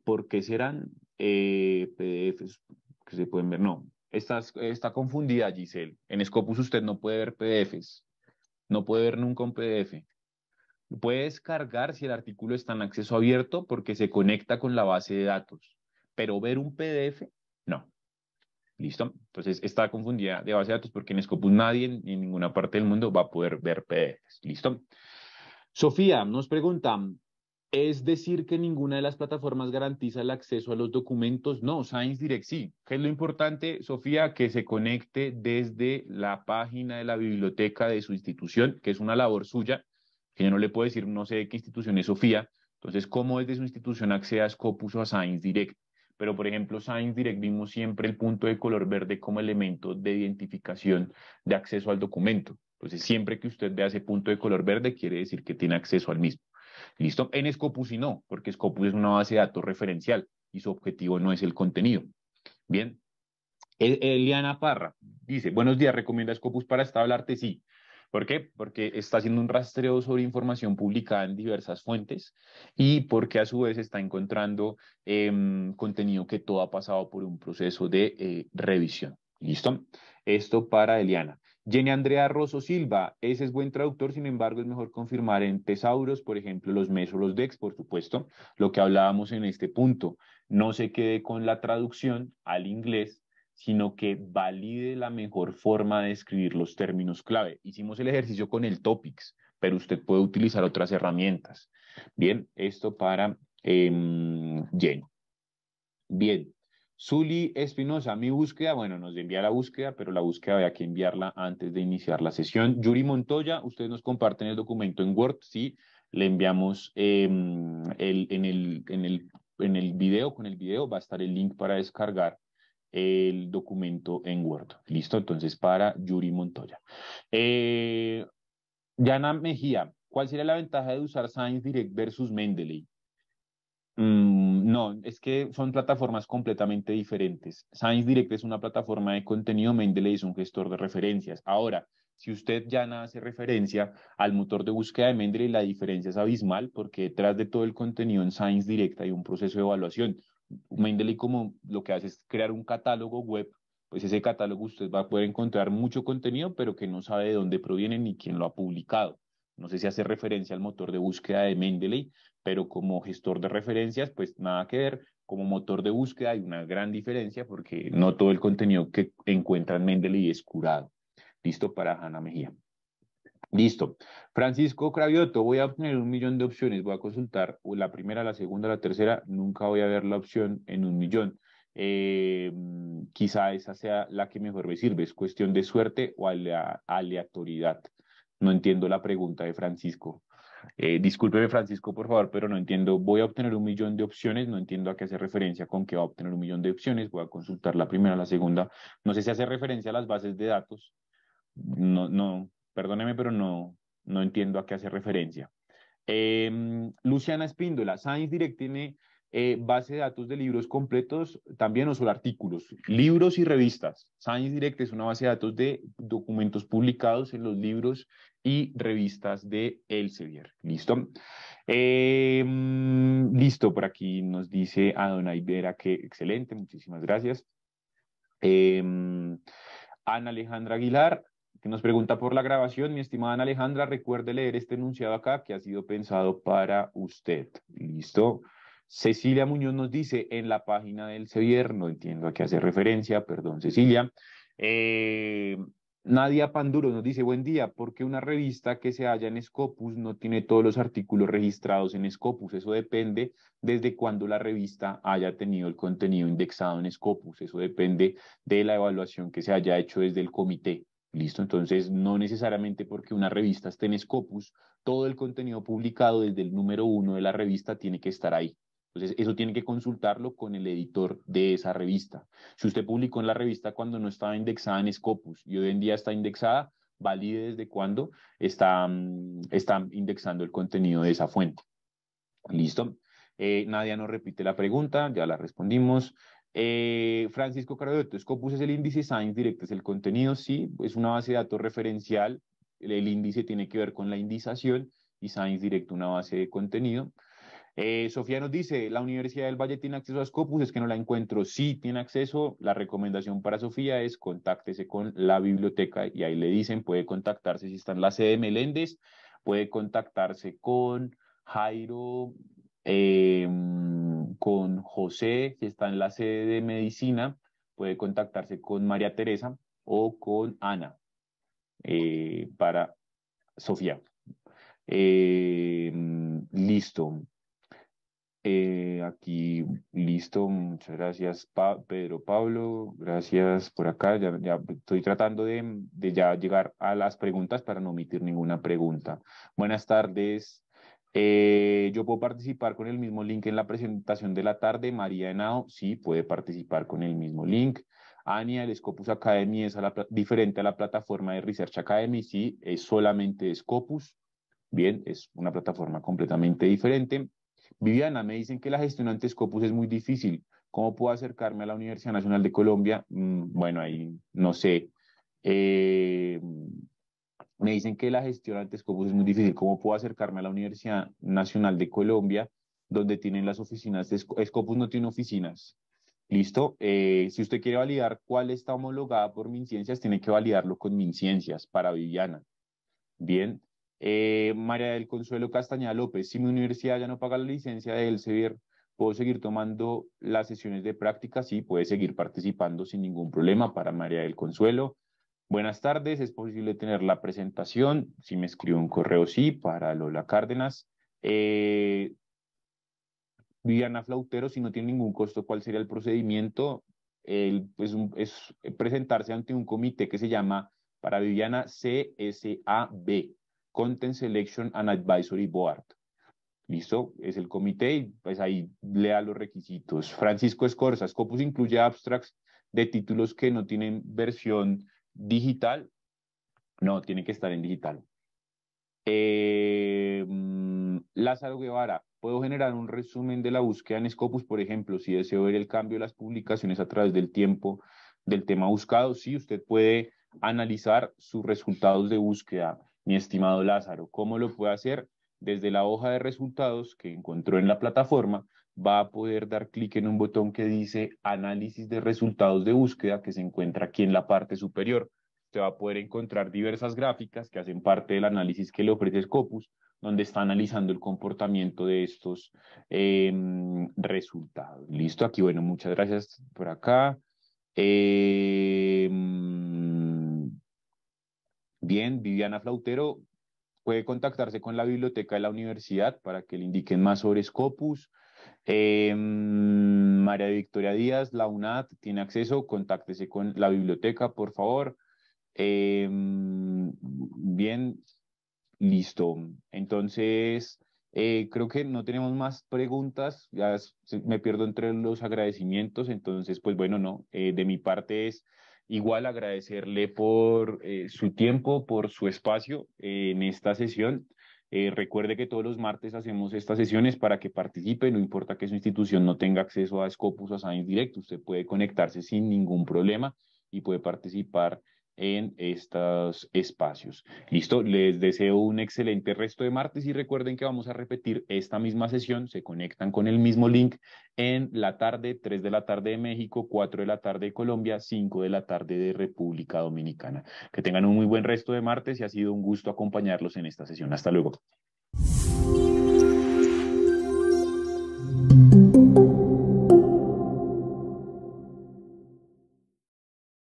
¿Por qué serán eh, PDFs? que se pueden ver. No, está, está confundida, Giselle. En Scopus usted no puede ver PDFs. No puede ver nunca un PDF. Puede descargar si el artículo está en acceso abierto porque se conecta con la base de datos. Pero ver un PDF, no. ¿Listo? Entonces está confundida de base de datos porque en Scopus nadie en, en ninguna parte del mundo va a poder ver PDFs. ¿Listo? Sofía nos pregunta, es decir, que ninguna de las plataformas garantiza el acceso a los documentos. No, Science Direct sí. ¿Qué es lo importante, Sofía? Que se conecte desde la página de la biblioteca de su institución, que es una labor suya, que yo no le puedo decir, no sé de qué institución es Sofía. Entonces, ¿cómo desde su institución accede a Scopus o a Science Direct? Pero, por ejemplo, Science Direct vimos siempre el punto de color verde como elemento de identificación de acceso al documento. Entonces, siempre que usted vea ese punto de color verde, quiere decir que tiene acceso al mismo. ¿Listo? En Scopus y no, porque Scopus es una base de datos referencial y su objetivo no es el contenido. Bien. E-, Eliana Parra dice, buenos días, ¿recomienda Scopus para establarte? Sí. ¿Por qué? Porque está haciendo un rastreo sobre información publicada en diversas fuentes y porque a su vez está encontrando em, contenido que todo ha pasado por un proceso de eh, revisión. ¿Listo? Esto para Eliana. Jenny Andrea Rosso Silva, ese es buen traductor, sin embargo, es mejor confirmar en tesauros, por ejemplo, los mes o los dex, por supuesto, lo que hablábamos en este punto. No se quede con la traducción al inglés, sino que valide la mejor forma de escribir los términos clave. Hicimos el ejercicio con el topics, pero usted puede utilizar otras herramientas. Bien, esto para em, Jenny. Bien, Zuli Espinosa, mi búsqueda, bueno, nos envía la búsqueda, pero la búsqueda había que enviarla antes de iniciar la sesión. Yuri Montoya, ustedes nos comparten el documento en Word, sí, le enviamos em, el, en, el, en, el, en el video, con el video va a estar el link para descargar el documento en Word. Listo, entonces para Yuri Montoya. Eh, Yana Mejía, ¿cuál sería la ventaja de usar Science Direct versus Mendeley? Mm, no, es que son plataformas completamente diferentes. Science Direct es una plataforma de contenido, Mendeley es un gestor de referencias. Ahora, si usted ya hace referencia al motor de búsqueda de Mendeley, la diferencia es abismal porque detrás de todo el contenido en Science Direct hay un proceso de evaluación. Mendeley como lo que hace es crear un catálogo web, pues ese catálogo usted va a poder encontrar mucho contenido, pero que no sabe de dónde proviene ni quién lo ha publicado. No sé si hace referencia al motor de búsqueda de Mendeley, pero como gestor de referencias, pues nada que ver. Como motor de búsqueda hay una gran diferencia porque no todo el contenido que encuentran Mendeley es curado. Listo para Ana Mejía. Listo. Francisco Cravioto, voy a obtener un millón de opciones, voy a consultar la primera, la segunda, la tercera, nunca voy a ver la opción en un millón. Eh, quizá esa sea la que mejor me sirve, es cuestión de suerte o aleatoriedad. No entiendo la pregunta de Francisco. Eh, discúlpeme, Francisco, por favor, pero no entiendo. Voy a obtener un millón de opciones, no entiendo a qué hace referencia con que va a obtener un millón de opciones. Voy a consultar la primera, la segunda. No sé si hace referencia a las bases de datos. No, no, perdóneme, pero no, no entiendo a qué hace referencia. Em, Luciana Espíndola, Science Direct tiene eh, base de datos de libros completos también o solo artículos, libros y revistas. Science Direct es una base de datos de documentos publicados en los libros y revistas de Elsevier. ¿Listo? Eh, mm, listo, por aquí nos dice dona Ibera que excelente, muchísimas gracias. Eh, mm, Ana Alejandra Aguilar, que nos pregunta por la grabación. Mi estimada Ana Alejandra, recuerde leer este enunciado acá que ha sido pensado para usted. Listo. Cecilia Muñoz nos dice en la página del Sevier, no entiendo a qué hace referencia, perdón Cecilia. Eh, Nadia Panduro nos dice, buen día, porque una revista que se halla en Scopus no tiene todos los artículos registrados en Scopus? Eso depende desde cuando la revista haya tenido el contenido indexado en Scopus, eso depende de la evaluación que se haya hecho desde el comité. Listo, entonces no necesariamente porque una revista esté en Scopus, todo el contenido publicado desde el número uno de la revista tiene que estar ahí. Entonces, eso tiene que consultarlo con el editor de esa revista. Si usted publicó en la revista cuando no estaba indexada en Scopus y hoy en día está indexada, valide desde cuándo está, mm, indexando el contenido de esa fuente. ¿Listo? Nadie eh, Nadia nos repite la pregunta, ya la respondimos. Eh, Francisco Carabioto, Scopus es el índice, Science Direct es el contenido, sí, es una base de datos referencial, el, índice tiene que ver con la indización y Science Direct una base de contenido. Eh, Sofía nos dice, ¿la Universidad del Valle tiene acceso a Scopus? Es que no la encuentro. Sí, tiene acceso. La recomendación para Sofía es contáctese con la biblioteca y ahí le dicen, puede contactarse si está en la sede Meléndez, puede contactarse con Jairo, eh, con José, si está en la sede de Medicina, puede contactarse con María Teresa o con Ana eh, para Sofía. listo. Eh, aquí, listo, muchas gracias Pedro Pablo, gracias por acá. Ya, estoy tratando de, ya llegar a las preguntas para no omitir ninguna pregunta. Buenas tardes. Eh, ¿Yo puedo participar con el mismo link en la presentación de la tarde? María Henao, sí, puede participar con el mismo link. Ania, el Scopus Academy es a la, diferente a la plataforma de Research Academy, sí, es solamente Scopus. Bien, es una plataforma completamente diferente. Viviana, me dicen que la gestión ante Scopus es muy difícil. ¿Cómo puedo acercarme a la Universidad Nacional de Colombia? Mm, bueno, ahí no sé. Eh, me dicen que la gestión ante Scopus es muy difícil. ¿Cómo puedo acercarme a la Universidad Nacional de Colombia, donde tienen las oficinas? Scopus? no tiene oficinas. Listo. Eh, si usted quiere validar cuál está homologada por MinCiencias, tiene que validarlo con MinCiencias para Viviana. Bien. Eh, María del Consuelo Castañeda López, si mi universidad ya no paga la licencia de Elsevier, ¿puedo seguir tomando las sesiones de práctica? Sí, puede seguir participando sin ningún problema para María del Consuelo. Buenas tardes, es posible tener la presentación. Si me escribo un correo, sí, para Lola Cárdenas. Eh, Viviana Flautero, si no tiene ningún costo, ¿cuál sería el procedimiento? pues, es presentarse ante un comité que se llama para Viviana CSAB, Content Selection and Advisory Board. Listo, es el comité y pues ahí lea los requisitos. Francisco Escorza, Scopus incluye abstracts de títulos que no tienen versión digital. No, tiene que estar en digital. Eh, mm, Lázaro Guevara, puedo generar un resumen de la búsqueda en Scopus, por ejemplo, si deseo ver el cambio de las publicaciones a través del tiempo del tema buscado. Sí, usted puede analizar sus resultados de búsqueda mi estimado Lázaro, ¿cómo lo puede hacer? Desde la hoja de resultados que encontró en la plataforma, va a poder dar clic en un botón que dice análisis de resultados de búsqueda que se encuentra aquí en la parte superior. Usted va a poder encontrar diversas gráficas que hacen parte del análisis que le ofrece Scopus, donde está analizando el comportamiento de estos em, resultados. Listo, aquí, bueno, muchas gracias por acá. Em, Bien, Viviana Flautero puede contactarse con la biblioteca de la universidad para que le indiquen más sobre Scopus. Em, María Victoria Díaz, la UNAD, tiene acceso, contáctese con la biblioteca, por favor. Em, bien, listo. Entonces, eh, creo que no tenemos más preguntas, ya me pierdo entre los agradecimientos, entonces, pues bueno, no, eh, de mi parte es Igual agradecerle por eh, su tiempo, por su espacio en esta sesión. Eh, recuerde que todos los martes hacemos estas sesiones para que participe, no importa que su institución no tenga acceso a Scopus o a Science Direct, usted puede conectarse sin ningún problema y puede participar en estos espacios. Listo, les deseo un excelente resto de martes y recuerden que vamos a repetir esta misma sesión, se conectan con el mismo link en la tarde, 3 de la tarde de México, 4 de la tarde de Colombia, 5 de la tarde de República Dominicana. Que tengan un muy buen resto de martes y ha sido un gusto acompañarlos en esta sesión. Hasta luego.